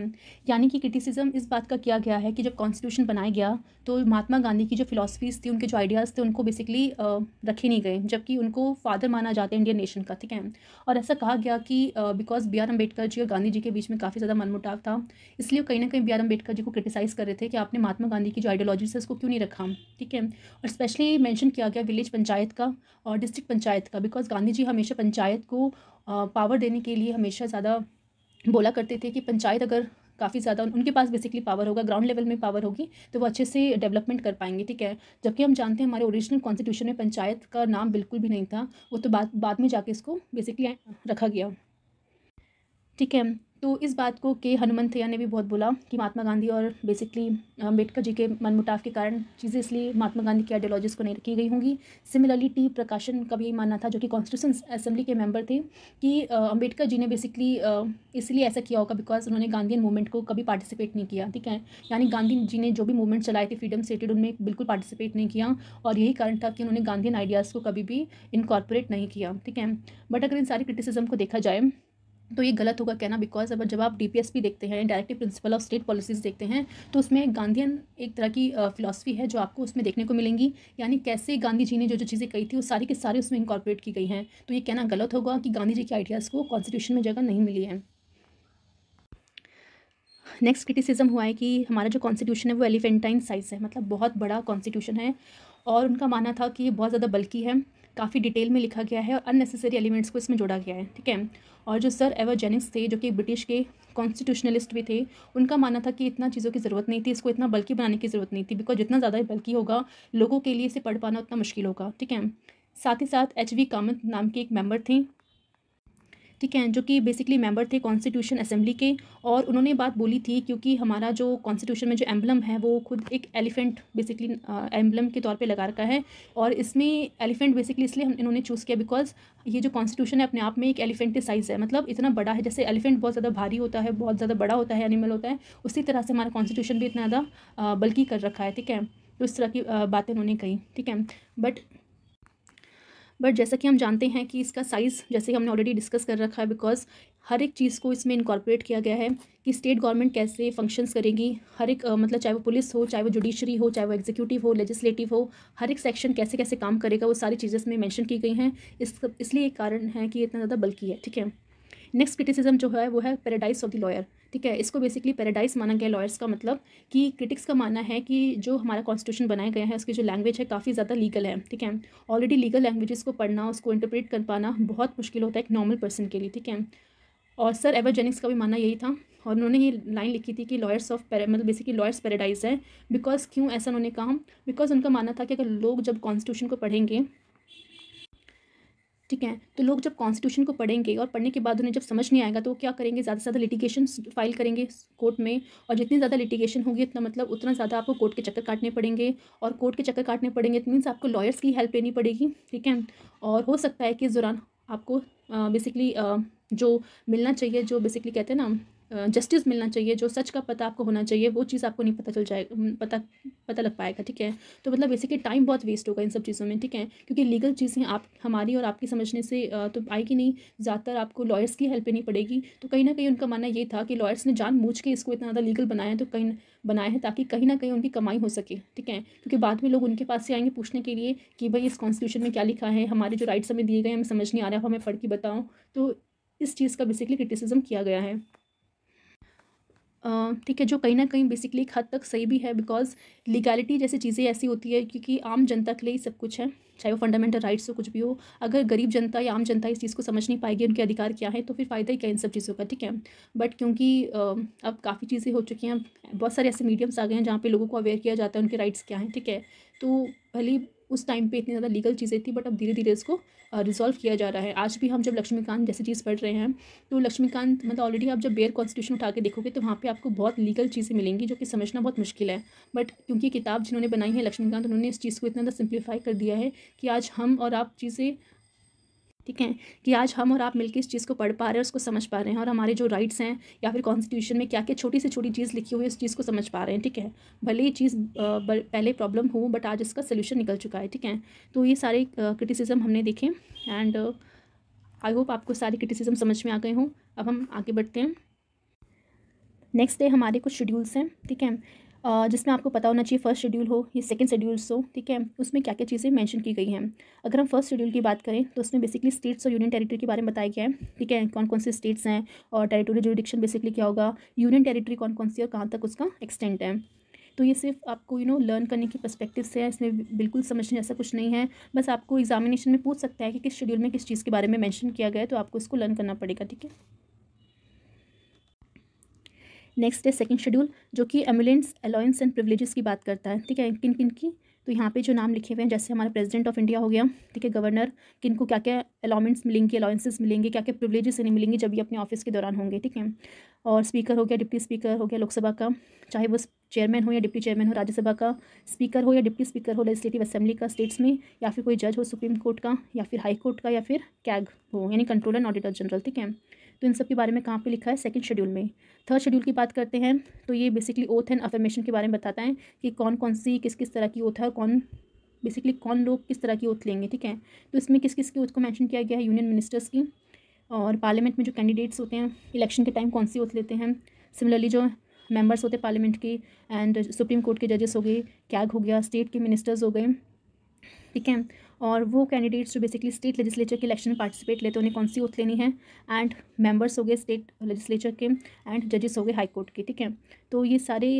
[SPEAKER 1] यानी कि क्रिटिसिज्म इस बात का किया गया है कि जब कॉन्स्टिट्यूशन बनाया गया तो महात्मा गांधी की जो फिलोसफीज़ थी उनके जो आइडियाज़ थे उनको बेसिकली रखे नहीं गए जबकि उनको फादर माना जाता है इंडियन नेशन का ठीक है और ऐसा कहा गया कि because B R Ambedkar ji और गांधी जी के बीच में काफ़ी ज़्यादा मनमुटाव था इसलिए कहीं ना कहीं बी आर अम्बेडकर जी को क्रिटिसाइज़ कर रहे थे कि आपने महात्मा गांधी की जो आइडियोलॉजी है उसको क्यों नहीं रखा ठीक है और स्पेशली मैंशन किया गया विलेज पंचायत का और डिस्ट्रिक्ट पंचायत का बिकॉज गांधी जी हमेशा पंचायत को पावर देने के लिए हमेशा ज़्यादा बोला करते थे कि पंचायत अगर काफ़ी ज़्यादा उनके पास बेसिकली पावर होगा ग्राउंड लेवल में पावर होगी तो वो अच्छे से डेवलपमेंट कर पाएंगे ठीक है जबकि हम जानते हैं हमारे ओरिजिनल कॉन्स्टिट्यूशन में पंचायत का नाम बिल्कुल भी नहीं था वो तो बाद बाद में जाके इसको बेसिकली रखा गया ठीक है तो इस बात को के हनुमंत थैया ने भी बहुत बोला कि महात्मा गांधी और बेसिकली अम्बेडकर जी के मनमुटाव के कारण चीज़ें इसलिए महात्मा गांधी की आइडियोलॉजीज़ को नहीं रखी गई होंगी सिमिलरली टी प्रकाशन का भी मानना था जो कि कॉन्स्टिट्यूशन असेंबली के मेंबर थे कि अम्बेडकर जी ने बेसिकली इसलिए ऐसा किया होगा बिकॉज उन्होंने गांधीन मूवमेंट को कभी पार्टिसिपेट नहीं किया ठीक है यानी गांधी जी ने जो भी मूवमेंट चलाए थे फ्रीडम सेटेड उनमें बिल्कुल पार्टिसिपेट नहीं किया और यही कारण था कि उन्होंने गांधीन आइडियाज़ को कभी भी इनकॉर्पोरेट नहीं किया ठीक है बट अगर इन सारी क्रिटिसिज्म को देखा जाए तो ये गलत होगा कहना बिकॉज अगर जब आप डीपीएसपी देखते हैं directive principle of state policies देखते हैं तो उसमें गांधीन एक तरह की फिलॉसफी है जो आपको उसमें देखने को मिलेंगी यानी कैसे गांधी जी ने जो जो चीज़ें कही थी वो सारी के सारे उसमें इंकॉर्पोरेट की गई हैं तो ये कहना गलत होगा कि गांधी जी के आइडियाज़ को कॉन्स्टिट्यूशन में जगह नहीं मिली है नेक्स्ट क्रिटिसिज्म हुआ है कि हमारा जो कॉन्स्टिट्यूशन है वो एलिफेंटाइन साइज़ है मतलब बहुत बड़ा कॉन्स्टिट्यूशन है और उनका मानना था कि ये बहुत ज़्यादा बल्कि है काफ़ी डिटेल में लिखा गया है और अननेसेसरी एलिमेंट्स को इसमें जोड़ा गया है ठीक है और जो सर एवर जेनिक्स थे जो कि ब्रिटिश के कॉन्स्टिट्यूशनलिस्ट भी थे उनका मानना था कि इतना चीज़ों की ज़रूरत नहीं थी इसको इतना बल्कि बनाने की ज़रूरत नहीं थी बिकॉज जितना ज़्यादा बल्कि होगा लोगों के लिए इसे पढ़ पाना उतना मुश्किल होगा ठीक है साथ ही साथ एच वी कामत नाम के एक मेंबर थी ठीक है जो कि बेसिकली मेंबर थे कॉन्स्टिट्यूशन असेंबली के और उन्होंने बात बोली थी क्योंकि हमारा जो कॉन्स्टिट्यूशन में जो एम्बलम है वो खुद एक एलिफेंट बेसिकली एम्बलम के तौर पे लगा रखा है और इसमें एलिफेंट बेसिकली इसलिए हम इन्होंने चूज़ किया बिकॉज ये जो कॉन्स्टिट्यूशन है अपने आप में एक एलिफेंट साइज़ है मतलब इतना बड़ा है जैसे एलिफेंट बहुत ज़्यादा भारी होता है बहुत ज़्यादा बड़ा होता है एनिमल होता है उसी तरह से हमारा कॉन्स्टिट्यूशन भी इतना ज़्यादा बल्कि कर रखा है ठीक है तो तरह की बातें उन्होंने कही ठीक है बट बट जैसा कि हम जानते हैं कि इसका साइज़ जैसे कि हमने ऑलरेडी डिस्कस कर रखा है बिकॉज हर एक चीज़ को इसमें इनकॉर्पोरेट किया गया है कि स्टेट गवर्नमेंट कैसे फंक्शंस करेगी हर एक uh, मतलब चाहे वो पुलिस हो चाहे वो जुडिशरी हो चाहे वो एग्जीक्यूटिव हो लेजिस्लेटिव हो हर एक सेक्शन कैसे कैसे काम करेगा वो सारी चीज़ें इसमें मैंशन की गई हैं इस इसलिए एक कारण है कि इतना ज़्यादा बल्कि है ठीक है नेक्स्ट क्रिटिसिज्म जो है वो है पैराडाइज ऑफ द लॉयर ठीक है इसको बेसिकली पैराडाइज माना गया लॉयर्स का मतलब कि क्रिटिक्स का मानना है कि जो हमारा कॉन्स्टिट्यूशन बनाया गया है उसकी जो लैंग्वेज है काफ़ी ज़्यादा लीगल है ठीक है ऑलरेडी लीगल लैंग्वेजेस को पढ़ना उसको इंटरप्रेट कर पाना बहुत मुश्किल होता है एक नॉर्मल पर्सन के लिए ठीक है और सर एवरजेनिक्स का भी मानना यही था और उन्होंने ये लाइन लिखी थी कि लॉयर्स ऑफ मतलब बेसिकली लॉयर्स पैराडाइज है बिकॉज क्यों ऐसा उन्होंने कहा बिकॉज उनका मानना था कि अगर लोग जब कॉन्स्टिट्यूशन को पढ़ेंगे ठीक है तो लोग जब कॉन्स्टिट्यूशन को पढ़ेंगे और पढ़ने के बाद उन्हें जब समझ नहीं आएगा तो वो क्या करेंगे ज़्यादा से ज़्यादा लिटिगेशन फाइल करेंगे कोर्ट में और जितनी ज़्यादा लिटिगेशन होगी उतना मतलब उतना ज़्यादा आपको कोर्ट के चक्कर काटने पड़ेंगे और कोर्ट के चक्कर काटने पड़ेंगे इट मीन्स आपको लॉयर्स की हेल्प लेनी पड़ेगी ठीक है और हो सकता है कि इस दौरान आपको बेसिकली जो मिलना चाहिए जो बेसिकली कहते हैं ना जस्टिस मिलना चाहिए जो सच का पता आपको होना चाहिए वो चीज़ आपको नहीं पता चल जाएगा पता पता लग पाएगा ठीक है तो मतलब बेसिकली टाइम बहुत वेस्ट होगा इन सब चीज़ों में ठीक है क्योंकि लीगल चीज़ें आप हमारी और आपकी समझने से तो आएगी नहीं ज़्यादातर आपको लॉयर्स की हेल्प लेनी पड़ेगी तो कहीं ना कहीं उनका मानना ये था कि लॉयर्स ने जान के इसको इतना ज़्यादा लीगल बनाया है तो कहीं बनाया है ताकि कहीं ना कहीं उनकी कमाई हो सके ठीक है क्योंकि बाद में लोग उनके पास से आएंगे पूछने के लिए कि भाई इस कॉन्स्टिट्यूशन में क्या लिखा है हमारे जो राइट्स हमें दिए गए हमें समझ नहीं आ रहा हमें पढ़ के बताओ तो इस चीज़ का बेसिकली क्रिटिसिज्म किया गया है ठीक है जो कहीं ना कहीं बेसिकली एक हद तक सही भी है बिकॉज लीगैलिटी जैसी चीज़ें ऐसी होती है क्योंकि आम जनता के लिए ही सब कुछ है चाहे वो फंडामेंटल राइट्स हो कुछ भी हो अगर गरीब जनता या आम जनता इस चीज़ को समझ नहीं पाएगी उनके अधिकार क्या है तो फिर फ़ायदा ही क्या इन सब चीज़ों का ठीक है बट क्योंकि अब काफ़ी चीज़ें हो चुकी हैं बहुत सारे ऐसे मीडियम्स आ गए हैं जहाँ पर लोगों को अवेयर किया जाता है उनके राइट्स क्या हैं ठीक है तो भले उस टाइम पे इतनी ज़्यादा लीगल चीज़ें थी बट अब धीरे धीरे इसको रिजॉल्व किया जा रहा है आज भी हम जब लक्ष्मीकांत जैसी चीज़ पढ़ रहे हैं तो लक्ष्मीकांत मतलब ऑलरेडी आप जब बेयर कॉन्स्टिट्यूशन उठा के देखोगे तो वहाँ पर आपको बहुत लीगल चीज़ें मिलेंगी जो कि समझना बहुत मुश्किल है बट क्योंकि किताब जिन्होंने बनाई है लक्ष्मीकांत उन्होंने इस चीज़ को इतना ज़्यादा सिंप्लीफाई कर दिया है कि आज हम और आप चीज़ें ठीक है कि आज हम और आप मिलकर इस चीज़ को पढ़ पा रहे हैं उसको समझ पा रहे हैं और हमारे जो राइट्स हैं या फिर कॉन्स्टिट्यूशन में क्या क्या छोटी से छोटी चीज़ लिखी हुई है उस चीज़ को समझ पा रहे हैं ठीक है भले ये चीज़ पहले प्रॉब्लम हो बट आज इसका सोल्यूशन निकल चुका है ठीक है तो ये सारे क्रिटिसिज्म हमने देखे एंड आई होप आपको सारे क्रिटिसिज्म समझ में आ गए हों अब हम आगे बढ़ते हैं नेक्स्ट डे हमारे कुछ शेड्यूल्स हैं ठीक है जिसमें आपको पता होना चाहिए फर्स्ट शेड्यूल हो या सेकंड शेड्यूल्स हो ठीक है उसमें क्या क्या चीज़ें मेंशन की गई हैं अगर हम फर्स्ट शेड्यूल की बात करें तो उसमें बेसिकली स्टेट्स और यूनियन टेरिटरी के बारे में बताया गया है ठीक है कौन कौन से स्टेट्स हैं और टेरिटोरी जोडिक्शन बेसिकली क्या होगा यूनियन टेरिटरी कौन कौन सी और कहाँ तक उसका एक्सटेंट है तो ये सिर्फ आपको यू नो लर्न करने की पर्सपेक्टिव से है इसमें बिल्कुल समझने जैसा कुछ नहीं है बस आपको एग्जामिनेशन में पूछ सकता है कि किस शेड्यूल में किस चीज़ के बारे में मेंशन किया गया है तो आपको इसको लर्न करना पड़ेगा ठीक है नेक्स्ट है सेकंड शेड्यूल जो कि एम्बुलेंस अलाउंस एंड प्रिविलेजेस की बात करता है ठीक है किन किन की तो यहाँ पे जो नाम लिखे हुए हैं जैसे हमारे प्रेसिडेंट ऑफ इंडिया हो गया ठीक है गवर्नर किन को क्या क्या अलाउमेंट्स मिलेंगे अलाउंसेस मिलेंगे क्या क्या प्रिवलेजेस इन्हें मिलेंगे जब भी अपने ऑफिस के दौरान होंगे ठीक है और स्पीकर हो गया डिप्टी स्पीकर हो गया लोकसभा का चाहे वो चेयरमैन हो या डिप्टी चेयरमैन हो राज्यसभा का स्पीकर हो या डिप्टी स्पीकर हो लेजिस्लेटिव असेंबली का स्टेट्स में या फिर कोई जज हो सुप्रीम कोर्ट का या फिर हाई कोर्ट का या फिर कैग हो यानी कंट्रोलर एंड ऑडिटर जनरल ठीक है तो इन सब के बारे में कहाँ पे लिखा है सेकंड शेड्यूल में थर्ड शेड्यूल की बात करते हैं तो ये बेसिकली ओथ एंड अफर्मेशन के बारे में बताता है कि कौन कौन सी किस किस तरह की ओथ है और कौन बेसिकली कौन लोग किस तरह की ओथ लेंगे ठीक है तो इसमें किस किस की ओथ को मैंशन किया गया है यूनियन मिनिस्टर्स की और पार्लियामेंट में जो कैंडिडेट्स होते हैं इलेक्शन के टाइम कौन सी ओथ लेते हैं सिमिलरली जो मेंबर्स होते पार्लियामेंट के एंड सुप्रीम कोर्ट के जजेस हो गए कैग हो गया स्टेट के मिनिस्टर्स हो गए ठीक है और वो कैंडिडेट्स जो बेसिकली स्टेट लेजिस्लेचर के इलेक्शन में पार्टिसिपेट लेते हैं उन्हें कौन सी ओथ लेनी है एंड मेंबर्स हो गए स्टेट लेजिस्लेचर के एंड जजेस हो गए हाई कोर्ट के ठीक है तो ये सारे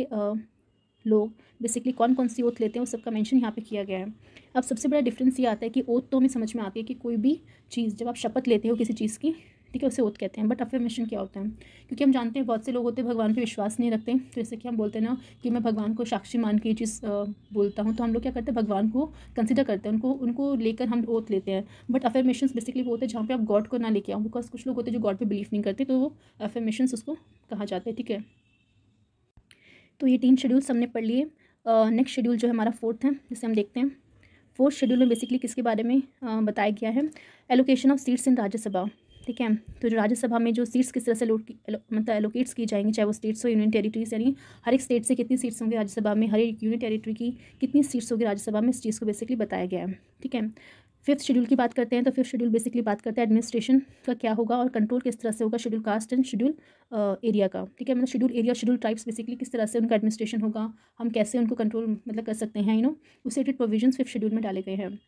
[SPEAKER 1] लोग बेसिकली कौन कौन सी ओथ लेते हैं वो सबका मेंशन यहाँ पे किया गया है अब सबसे बड़ा डिफरेंस ये आता है कि ओथ तो हमें समझ में आती है कि कोई भी चीज़ जब आप शपथ लेते हो किसी चीज़ की ठीक है उसे ओथ कहते हैं बट अफर्मेशन क्या होता है क्योंकि हम जानते हैं बहुत से लोग होते हैं भगवान पर विश्वास नहीं रखते तो जैसे कि हम बोलते हैं ना कि मैं भगवान को साक्षी मान के ये चीज़ बोलता हूँ तो हम लोग क्या करते हैं भगवान को कंसिडर करते हैं उनको उनको लेकर हम ओथ लेते हैं बट अफर्मेशन बेसिकली वो होते हैं जहाँ पर आप गॉड को ना लेके आओ बिकॉज कुछ लोग होते हैं जो गॉड पर बिलीव नहीं करते तो वो अफर्मेशन उसको कहा जाता है ठीक है तो ये तीन शेड्यूल्स हमने पढ़ लिए नेक्स्ट शेड्यूल जो है हमारा फोर्थ है जिसे हम देखते हैं फोर्थ शेड्यूल में बेसिकली किसके बारे में बताया गया है allocation of seats in Rajya Sabha ठीक है तो जो राज्यसभा में जो सीट्स किस तरह से मतलब एलोकेट्स की जाएंगी चाहे वो स्टेट्स हो यूनियन टेरिटरीज यानी हर एक स्टेट से कितनी सीट्स होंगी राज्यसभा में हर एक यूनियन टेरिटरी की कितनी सीट्स होगी राज्यसभा में इस चीज़ को बेसिकली बताया गया है ठीक है फिफ्थ शेड्यूल की बात करते हैं तो फिफ्थ शेड्यूल बेसिकली बात करते हैं एडमिनिस्ट्रेशन का क्या होगा और कंट्रोल किस तरह से होगा schedule caste and schedule area का ठीक है मतलब schedule area schedule tribes basically किस तरह से उनका एडमिनिस्ट्रेशन होगा हम कैसे उनको कंट्रोल मतलब कर सकते हैं यू नो उससे रिलेटेड प्रोविजन फिफ्थ शेड्यूल में डाले गए हैं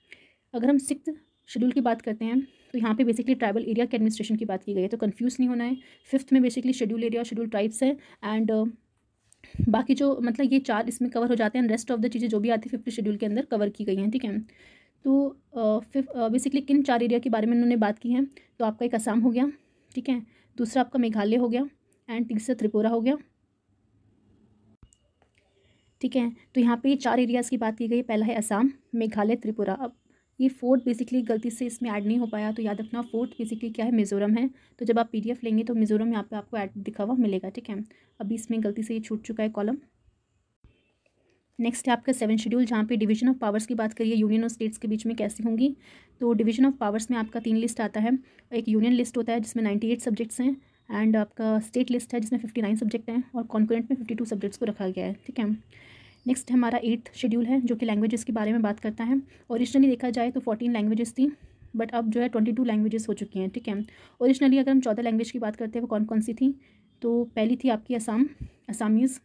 [SPEAKER 1] अगर हम सिक्स शेड्यूल की बात करते हैं तो यहाँ पे बेसिकली ट्राइबल एरिया के एडमिनिस्ट्रेशन की बात की गई है तो कन्फ्यूज़ नहीं होना है फिफ्थ में बेसिकली शेड्यूल एरिया और शेड्यूल ट्राइब्स है एंड uh, बाकी जो मतलब ये चार इसमें कवर हो जाते हैं रेस्ट ऑफ द चीज़ें जो भी आती है फिफ्थ शेड्यूल के अंदर कवर की गई हैं ठीक है तो फिफ uh, बेसिकली uh, किन चार एरिया के बारे में उन्होंने बात की है तो आपका एक असम हो गया ठीक है दूसरा आपका मेघालय हो गया एंड तीसरा त्रिपुरा हो गया ठीक है तो यहाँ पे चार एरियाज़ की बात की गई पहला है असम मेघालय त्रिपुरा अब ये फोर्थ बेसिकली गलती से इसमें ऐड नहीं हो पाया तो याद रखना फोर्थ बेसिकली क्या है मिज़ोरम है तो जब आप पीडीएफ लेंगे तो मिज़ोरम यहाँ पे आपको ऐड दिखा हुआ मिलेगा ठीक है अभी इसमें गलती से ये छूट चुका है कॉलम नेक्स्ट है आपका सेवन शेड्यूल जहाँ पे डिवीजन ऑफ पावर्स की बात करिए यूनियन और स्टेट्स के बीच में कैसी होंगी तो डिवीजन ऑफ पावर्स में आपका तीन लिस्ट आता है एक यूनियन लिस्ट होता है जिसमें नाइन्टी एट सब्जेक्ट्स हैं एंड आपका स्टेट लिस्ट है जिसमें फिफ्टी नाइन सब्जेक्ट हैं और कॉन्करेंट में फिफ्टी टू सब्जेक्ट्स को रखा गया है ठीक है नेक्स्ट हमारा एट्थ शेड्यूल है जो कि लैंग्वेजेस के बारे में बात करता है ओरिजिनली देखा जाए तो फोर्टीन लैंग्वेजेस थी बट अब जो है ट्वेंटी टू लैंग्वेजेस हो चुकी हैं ठीक है ओरिजिनली अगर हम चौदह लैंग्वेज की बात करते हैं वो कौन कौन सी थी तो पहली थी आपकी असम असामीज़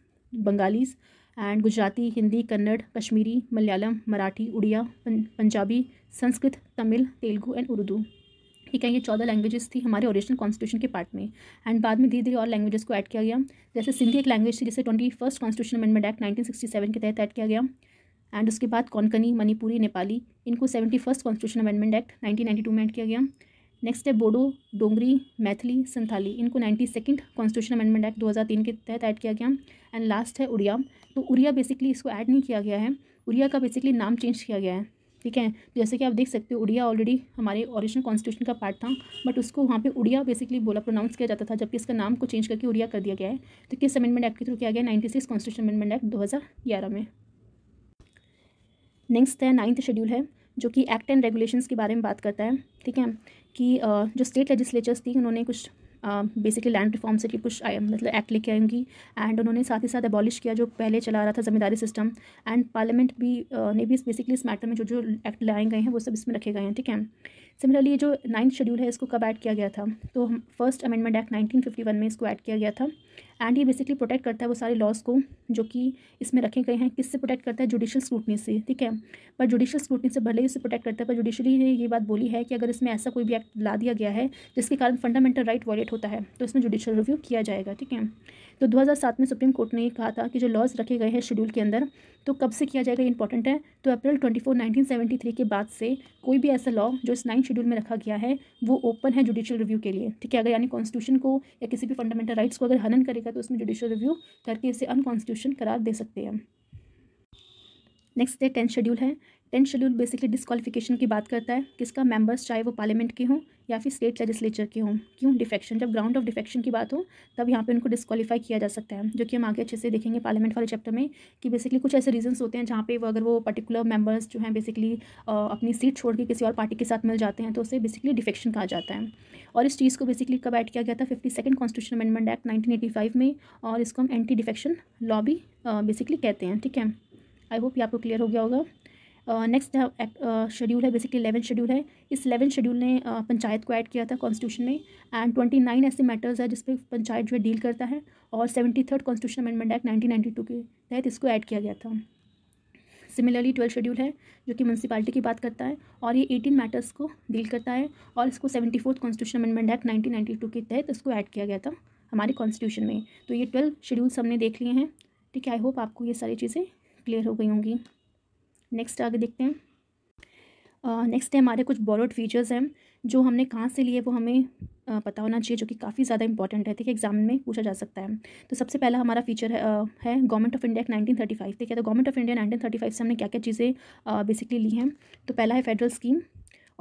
[SPEAKER 1] बंगालीज़ एंड गुजराती हिंदी कन्नड़ कश्मीरी मलयालम मराठी उड़िया पंजाबी संस्कृत तमिल तेलुगू एंड उर्दू ठीक है ये चौदह लैंग्वेजेस थी हमारे ओरिजिनल कॉन्स्टिट्यूशन के पार्ट में एंड बाद में धीरे धीरे और लैंग्वेजेस को ऐड किया गया जैसे सिंधी एक लैंग्वेज थी जैसे twenty first constitution amendment act nineteen sixty seven के तहत ऐड किया गया एंड उसके बाद कौनकनी मणिपुरी नेपाली इनको seventy first constitution amendment act nineteen ninety two में ऐड किया गया नेक्स्ट है बोडो डोंगरी मैथिली संथाली इनको ninety second constitution amendment act 2003 के तहत ऐड किया गया एंड लास्ट है उड़िया तो उड़िया बेसिकली इसको ऐड नहीं किया गया है उड़िया का बेसिकली नाम चेंज किया गया है ठीक है तो जैसे कि आप देख सकते हो उड़िया ऑलरेडी हमारे ओरिजिनल कॉन्स्टिट्यूशन का पार्ट था बट उसको वहाँ पे उड़िया बेसिकली बोला प्रोनाउंस किया जाता था जबकि इसका नाम को चेंज करके उड़िया कर दिया गया है तो किस अमेंडमेंट एक्ट के थ्रू किया गया ninety six constitution amendment act दो हज़ार ग्यारह में नेक्स्ट है नाइन्थ शेड्यूल है जो कि एक्ट एंड रेगुलेशन के बारे में बात करता है ठीक है कि जो स्टेट लेजिस्लेचर्स थी उन्होंने कुछ बेसिकली लैंड रिफॉर्म से कि कुछ मतलब एक्ट लेके आएंगी एंड उन्होंने साथ ही साथ एबॉलिश किया जो पहले चला रहा था ज़मींदारी सिस्टम एंड पार्लियामेंट भी ने भी बेसिकली इस मैटर में जो जो एक्ट लाए गए हैं वो सब इसमें रखे गए हैं ठीक है सिमिलरली ये जो नाइन्थ शेड्यूल है इसको कब ऐड किया गया था तो फर्स्ट अमेंडमेंट एक्ट 1951 में इसको ऐड किया गया था एंड ये बेसिकली प्रोटेक्ट करता है वो सारे लॉज को जो कि इसमें रखे गए हैं किससे प्रोटेक्ट करता है जुडिशियल स्क्रूटनी से ठीक है पर जुडिशियल स्क्रूटनी से भले ही इसे प्रोटेक्ट करता है पर जुडिशली ने ये बात बोली है कि अगर इसमें ऐसा कोई भी एक्ट ला दिया गया है जिसके कारण फंडामेंटल राइट वॉलेट होता है तो इसमें जुडिशियल रिव्यू किया जाएगा ठीक है तो दो में सुप्रीम कोर्ट ने यह कहा था कि जो लॉज रखे गए हैं शेड्यूल के अंदर तो कब से किया जाएगा ये इंपॉर्टेंट है तो अप्रैल ट्वेंटी फोर के बाद से कोई भी ऐसा लॉ जो इस नाइन शेड्यूल में रखा गया है वो ओपन है जुडिशियल रिव्यू के लिए ठीक है अगर यानी कॉन्स्टिट्यूशन को या किसी भी फंडामेंटल राइट्स को अगर हनन करेगा तो उसमें जुडिशियल रिव्यू करके इसे अनकॉन्स्टिट्यूशन करार दे सकते हैं नेक्स्ट डे टेंथ शेड्यूल है टेंथ शेड्यूल बेसिकली डिस्कालिफिकेशन की बात करता है किसका मेंबर्स चाहे वो पार्लियामेंट के हों या फिर स्टेट लेजिस्लेचर के हों क्यों डिफेक्शन जब ग्राउंड ऑफ डिफेक्शन की बात हो तब यहाँ पे उनको डिस्कालीफाई किया जा सकता है जो कि हम आगे अच्छे से देखेंगे पार्लियामेंट वाले चैप्टर में कि बेसिकली कुछ ऐसे रीजन होते हैं जहाँ पे वो अगर वो पर्टिकुलर मेंबर्स जो हैं बेसिकली अपनी सीट छोड़ के किसी और पार्टी के साथ मिल जाते हैं तो उसे बेसिकली डिफेक्शन कहा जाता है और इस चीज़ को बेसिकली कब ऐड किया गया था fifty second constitution amendment act nineteen में और इसको हम एंटी डिफेक्शन लॉ भी बेसिकली कहते हैं ठीक है आई होप ये आपको क्लियर हो गया होगा नेक्स्ट शेड्यूल है बेसिकली इलेवन शेड्यूल है इस इलेवन शेड्यूल ने uh, पंचायत को ऐड किया था कॉन्स्टिट्यूशन में एंड ट्वेंटी नाइन ऐसे मैटर्स है जिसपे पंचायत जो है डील करता है और seventy third constitution amendment act nineteen ninety two के तहत इसको ऐड किया गया था सिमिलरली ट्वेल्थ शेड्यूल है जो कि म्यूनसिपालिटी की बात करता है और ये एटीन मैटर्स को डील करता है और इसको seventy fourth constitution amendment act nineteen ninety two के तहत इसको ऐड किया गया था हमारे कॉन्स्टिट्यूशन में तो ये ट्वेल्थ शेड्यूल्स हमने देख लिए हैं ठीक है आई होप आपको ये सारी चीज़ें क्लियर हो गई होंगी नेक्स्ट आगे देखते हैं नेक्स्ट है हमारे कुछ बोरोड फीचर्स हैं जो हमने कहाँ से लिए वो हमें uh, पता होना चाहिए जो कि काफ़ी ज़्यादा इंपॉर्टेंट है ठीक है एग्जाम में पूछा जा सकता है तो सबसे पहला हमारा फीचर है uh, है government of India nineteen thirty five ठीक है तो government of India nineteen thirty five से हमने क्या क्या चीज़ें बेसिकली ली हैं तो पहला है federal scheme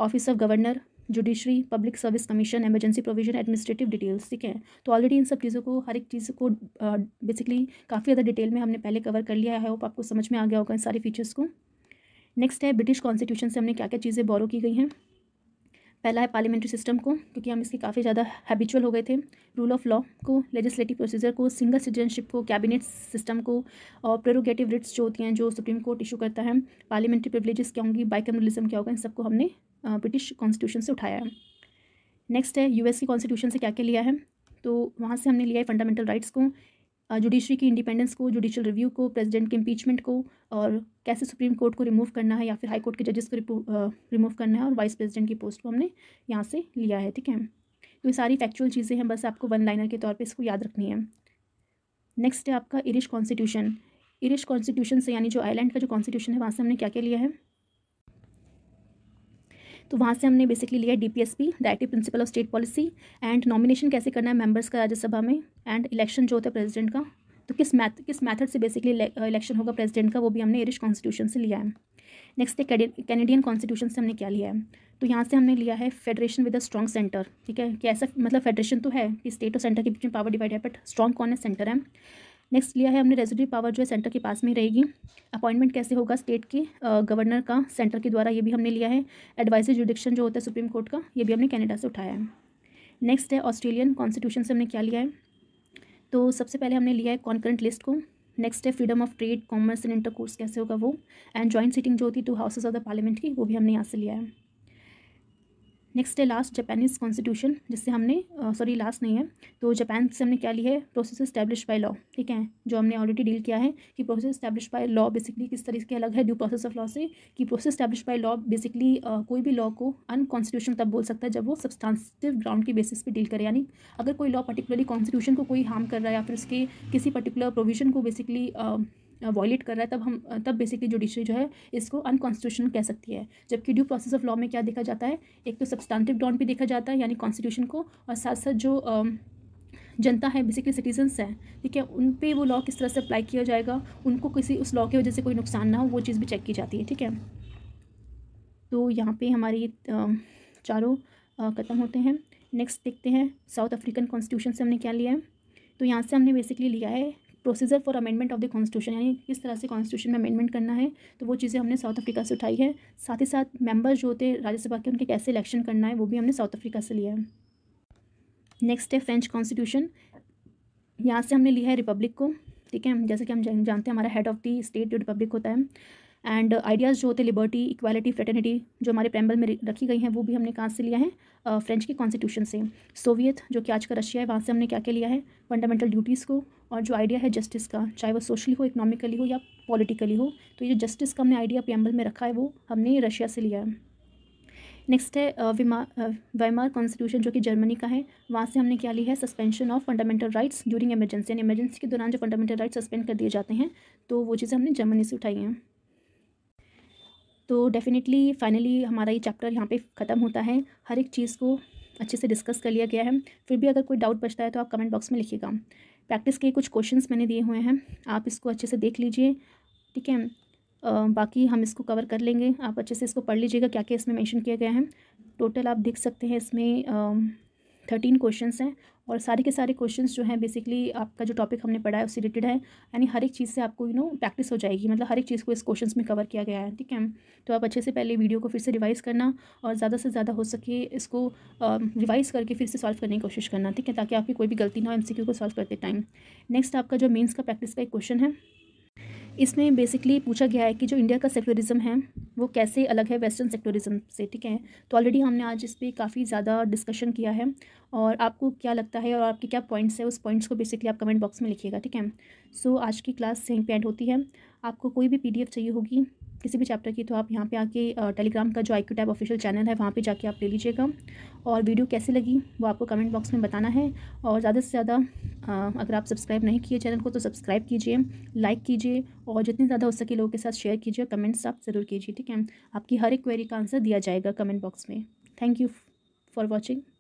[SPEAKER 1] office of governor judiciary public service commission emergency provision administrative details ठीक है तो ऑलरेडी इन सब चीज़ों को हर एक चीज़ को बेसिकली काफ़ी ज़्यादा डिटेल में हमने पहले कवर कर लिया है होप आपको समझ में आ गया होगा इन सारे फीचर्स को नेक्स्ट है ब्रिटिश कॉन्स्टिट्यूशन से हमने क्या क्या चीज़ें बोरो की गई हैं पहला है पार्लियामेंट्री सिस्टम को क्योंकि हम इसके काफ़ी ज़्यादा हैबिचुअल हो गए थे रूल ऑफ लॉ को लेजिस्लेटिव प्रोसीजर को सिंगल सिटीजनशिप को कैबिनेट सिस्टम को और प्रेरोगेटिव रिट्स जो होती हैं जो सुप्रीम कोर्ट इशू करता है पार्लियामेंट्री प्रिवलेजेस क्या होंगी बाइकमरलिज्म क्या होगा इन सबको हमने ब्रिटिश कॉन्स्टिट्यूशन से उठाया है नेक्स्ट है यू एस कॉन्स्टिट्यूशन से क्या क्या लिया है तो वहाँ से हमने लिया है फंडामेंटल राइट्स को जुडिशरी की इंडिपेंडेंस को जुडिशल रिव्यू को प्रेसिडेंट के इम्पीचमेंट को और कैसे सुप्रीम कोर्ट को रिमूव करना है या फिर हाई कोर्ट के जजेस को रिमूव करना है और वाइस प्रेसिडेंट की पोस्ट को हमने यहाँ से लिया है ठीक है तो ये सारी फैक्चुअल चीज़ें हैं बस आपको वन लाइनर के तौर पर इसको याद रखनी है नेक्स्ट है आपका इरिश कॉन्स्टिट्यूशन इरिश कॉन्स्टिट्यूशन से यानी जो आईलैंड का जो कॉन्स्टिट्यूशन है वहाँ से हमने क्या क्या लिया है तो वहाँ से हमने बेसिकली लिया D P S P directive principle of state policy and nomination कैसे करना है मेम्बर्स का राज्यसभा में एंड इलेक्शन जो होता है प्रेजिडेंट का तो किस मैथ किस मैथड से बेसिकली इलेक्शन uh, होगा प्रेजिडेंट का वो भी हमने इरिश कॉन्स्टिट्यूशन से लिया है नेक्स्ट है कैनेडियन कॉन्स्टिट्यूशन से हमने क्या लिया है तो यहाँ से हमने लिया है federation with a strong centre ठीक है कि ऐसा मतलब फेडरेशन तो है कि स्टेट और सेंटर के बीच में पावर डिवाइड है बट स्ट्रॉन्ग कौन है सेंटर है नेक्स्ट लिया है हमने रेजिडेंट पावर जो है सेंटर के पास में रहेगी अपॉइंटमेंट कैसे होगा स्टेट के गवर्नर का सेंटर के द्वारा ये भी हमने लिया है एडवाइजरी जुडिक्शन जो होता है सुप्रीम कोर्ट का ये भी हमने कैनेडा से उठाया है नेक्स्ट है ऑस्ट्रेलियन कॉन्स्टिट्यूशन से हमने क्या लिया है तो सबसे पहले हमने लिया है कॉन्करेंट लिस्ट को नेक्स्ट है freedom of trade commerce and intercourse कैसे होगा वो एंड जॉइंट सीटिंग जो होती है two houses of the parliament की वो भी हमने यहाँ से लिया है नेक्स्ट है लास्ट जापानीज कॉन्स्टिट्यूशन जिससे हमने सॉरी लास्ट नहीं है तो जापान से हमने क्या लिया है प्रोसेस इस्टेब्लिश बाय लॉ ठीक है जो हमने ऑलरेडी डील किया है कि process establish by law basically किस तरीके के अलग है ड्यू प्रोसेस ऑफ लॉ से कि process establish by law basically कोई भी लॉ को अनकॉन्स्टिट्यूशन तब बोल सकता है जब वो सब्सटांसिव ग्राउंड की बेसिस पर डील करे यानी अगर कोई लॉ पर्टिकुलरली कॉन्स्टिट्यूशन को कोई हार्म कर रहा है या फिर उसके किसी पर्टिकुलर प्रोविजन को बेसिकली वॉयलेट कर रहा है तब हम तब बेसिकली जुडिशरी जो है इसको अनकॉन्स्टिट्यूशन कह सकती है जबकि ड्यू प्रोसेस ऑफ लॉ में क्या देखा जाता है एक तो सब्सटांटिव ग्राउंड भी देखा जाता है यानी कॉन्स्टिट्यूशन को और साथ साथ जो जनता है बेसिकली सिटीजन्स हैं ठीक है उन पर वो लॉ किस तरह से अप्लाई किया जाएगा उनको किसी उस लॉ की वजह से कोई नुकसान ना हो वो चीज़ भी चेक की जाती है ठीक है तो यहाँ पे हमारी चारों ख़त्म होते हैं नेक्स्ट देखते हैं साउथ अफ्रीकन कॉन्स्टिट्यूशन से हमने क्या लिया है तो यहाँ से हमने बेसिकली लिया है procedure for amendment of the constitution यानी किस तरह से कॉन्स्टिट्यूशन में अमेंडमेंट करना है तो वो चीज़ें हमने साउथ अफ्रीका से उठाई है साथ ही साथ मेंबर्स जो होते हैं राज्यसभा के उनके कैसे इलेक्शन करना है वो भी हमने साउथ अफ्रीका से लिया है नेक्स्ट है फ्रेंच कॉन्स्टिट्यूशन यहाँ से हमने लिया है रिपब्लिक को ठीक है जैसे कि हम जानते हैं हमारा हेड ऑफ़ दी स्टेट जो रिपब्लिक होता है एंड आइडियाज़ uh, जो होते लिबर्टी इक्वालिटी फ्रेटर्निटी जो हमारे पैम्बल में रखी गई हैं वो भी हमने कहाँ से लिया है फ्रेंच के कॉन्स्टिट्यूशन से सोवियत जो कि आज का रशिया है वहाँ से हमने क्या क्या लिया है फंडामेंटल ड्यूटीज़ को और जो आइडिया है जस्टिस का चाहे वो सोशली हो इकोनॉमिकली हो या पॉलिटिकली हो तो ये जो जस्टिस का हमने आइडिया पैम्बल में रखा है वो हमने रशिया से लिया है नेक्स्ट है विमा वेमार कॉन्स्टिट्यूशन जो कि जर्मनी का है वहाँ से हमने क्या लिया है suspension of fundamental rights during emergency यानी एमरजेंसी के दौरान जो फंडामेंटल राइट्स सस्पेंड कर दिए जाते हैं तो वो चीज़ें हमने जर्मनी से उठाई हैं तो डेफ़िनेटली फाइनली हमारा ये चैप्टर यहाँ पे ख़त्म होता है हर एक चीज़ को अच्छे से डिस्कस कर लिया गया है फिर भी अगर कोई डाउट बचता है तो आप कमेंट बॉक्स में लिखिएगा प्रैक्टिस के कुछ क्वेश्चन मैंने दिए हुए हैं आप इसको अच्छे से देख लीजिए ठीक है बाकी हम इसको कवर कर लेंगे आप अच्छे से इसको पढ़ लीजिएगा क्या क्या इसमें मैंशन किया गया है टोटल आप देख सकते हैं इसमें थर्टीन क्वेश्चन हैं और सारे के सारे क्वेश्चन जो हैं बेसिकली आपका जो टॉपिक हमने पढ़ा है उससे रिलेटेड है यानी हर एक चीज़ से आपको यू नो प्रैक्टिस हो जाएगी मतलब हर एक चीज़ को इस क्वेश्चन में कवर किया गया है ठीक है तो आप अच्छे से पहले वीडियो को फिर से रिवाइज़ करना और ज़्यादा से ज़्यादा हो सके इसको रिवाइज़ करके फिर से सॉल्व करने की कोशिश करना ठीक है ताकि आपकी कोई भी गलती ना हो एम को सॉल्व करते टाइम नेक्स्ट आपका जो मेन्स का प्रैक्टिस का एक क्वेश्चन है इसमें बेसिकली पूछा गया है कि जो इंडिया का सेक्युलरिज्म है वो कैसे अलग है वेस्टर्न सेक्युलरिज्म से ठीक है तो ऑलरेडी हमने आज इस पर काफ़ी ज़्यादा डिस्कशन किया है और आपको क्या लगता है और आपके क्या पॉइंट्स है उस पॉइंट्स को बेसिकली आप कमेंट बॉक्स में लिखिएगा ठीक है सो so, आज की क्लास यहीं पे एंड होती है आपको कोई भी पीडीएफ चाहिए होगी किसी भी चैप्टर की तो आप यहाँ पे आके टेलीग्राम का जो I Q tab official channel है वहाँ पे जाके आप ले लीजिएगा और वीडियो कैसी लगी वो आपको कमेंट बॉक्स में बताना है और ज़्यादा से ज़्यादा अगर आप सब्सक्राइब नहीं किए चैनल को तो सब्सक्राइब कीजिए लाइक कीजिए और जितनी ज़्यादा हो सके लोगों के साथ शेयर कीजिए कमेंट्स आप ज़रूर कीजिए ठीक है आपकी हर एक क्वेरी का आंसर दिया जाएगा कमेंट बॉक्स में थैंक यू फॉर वॉचिंग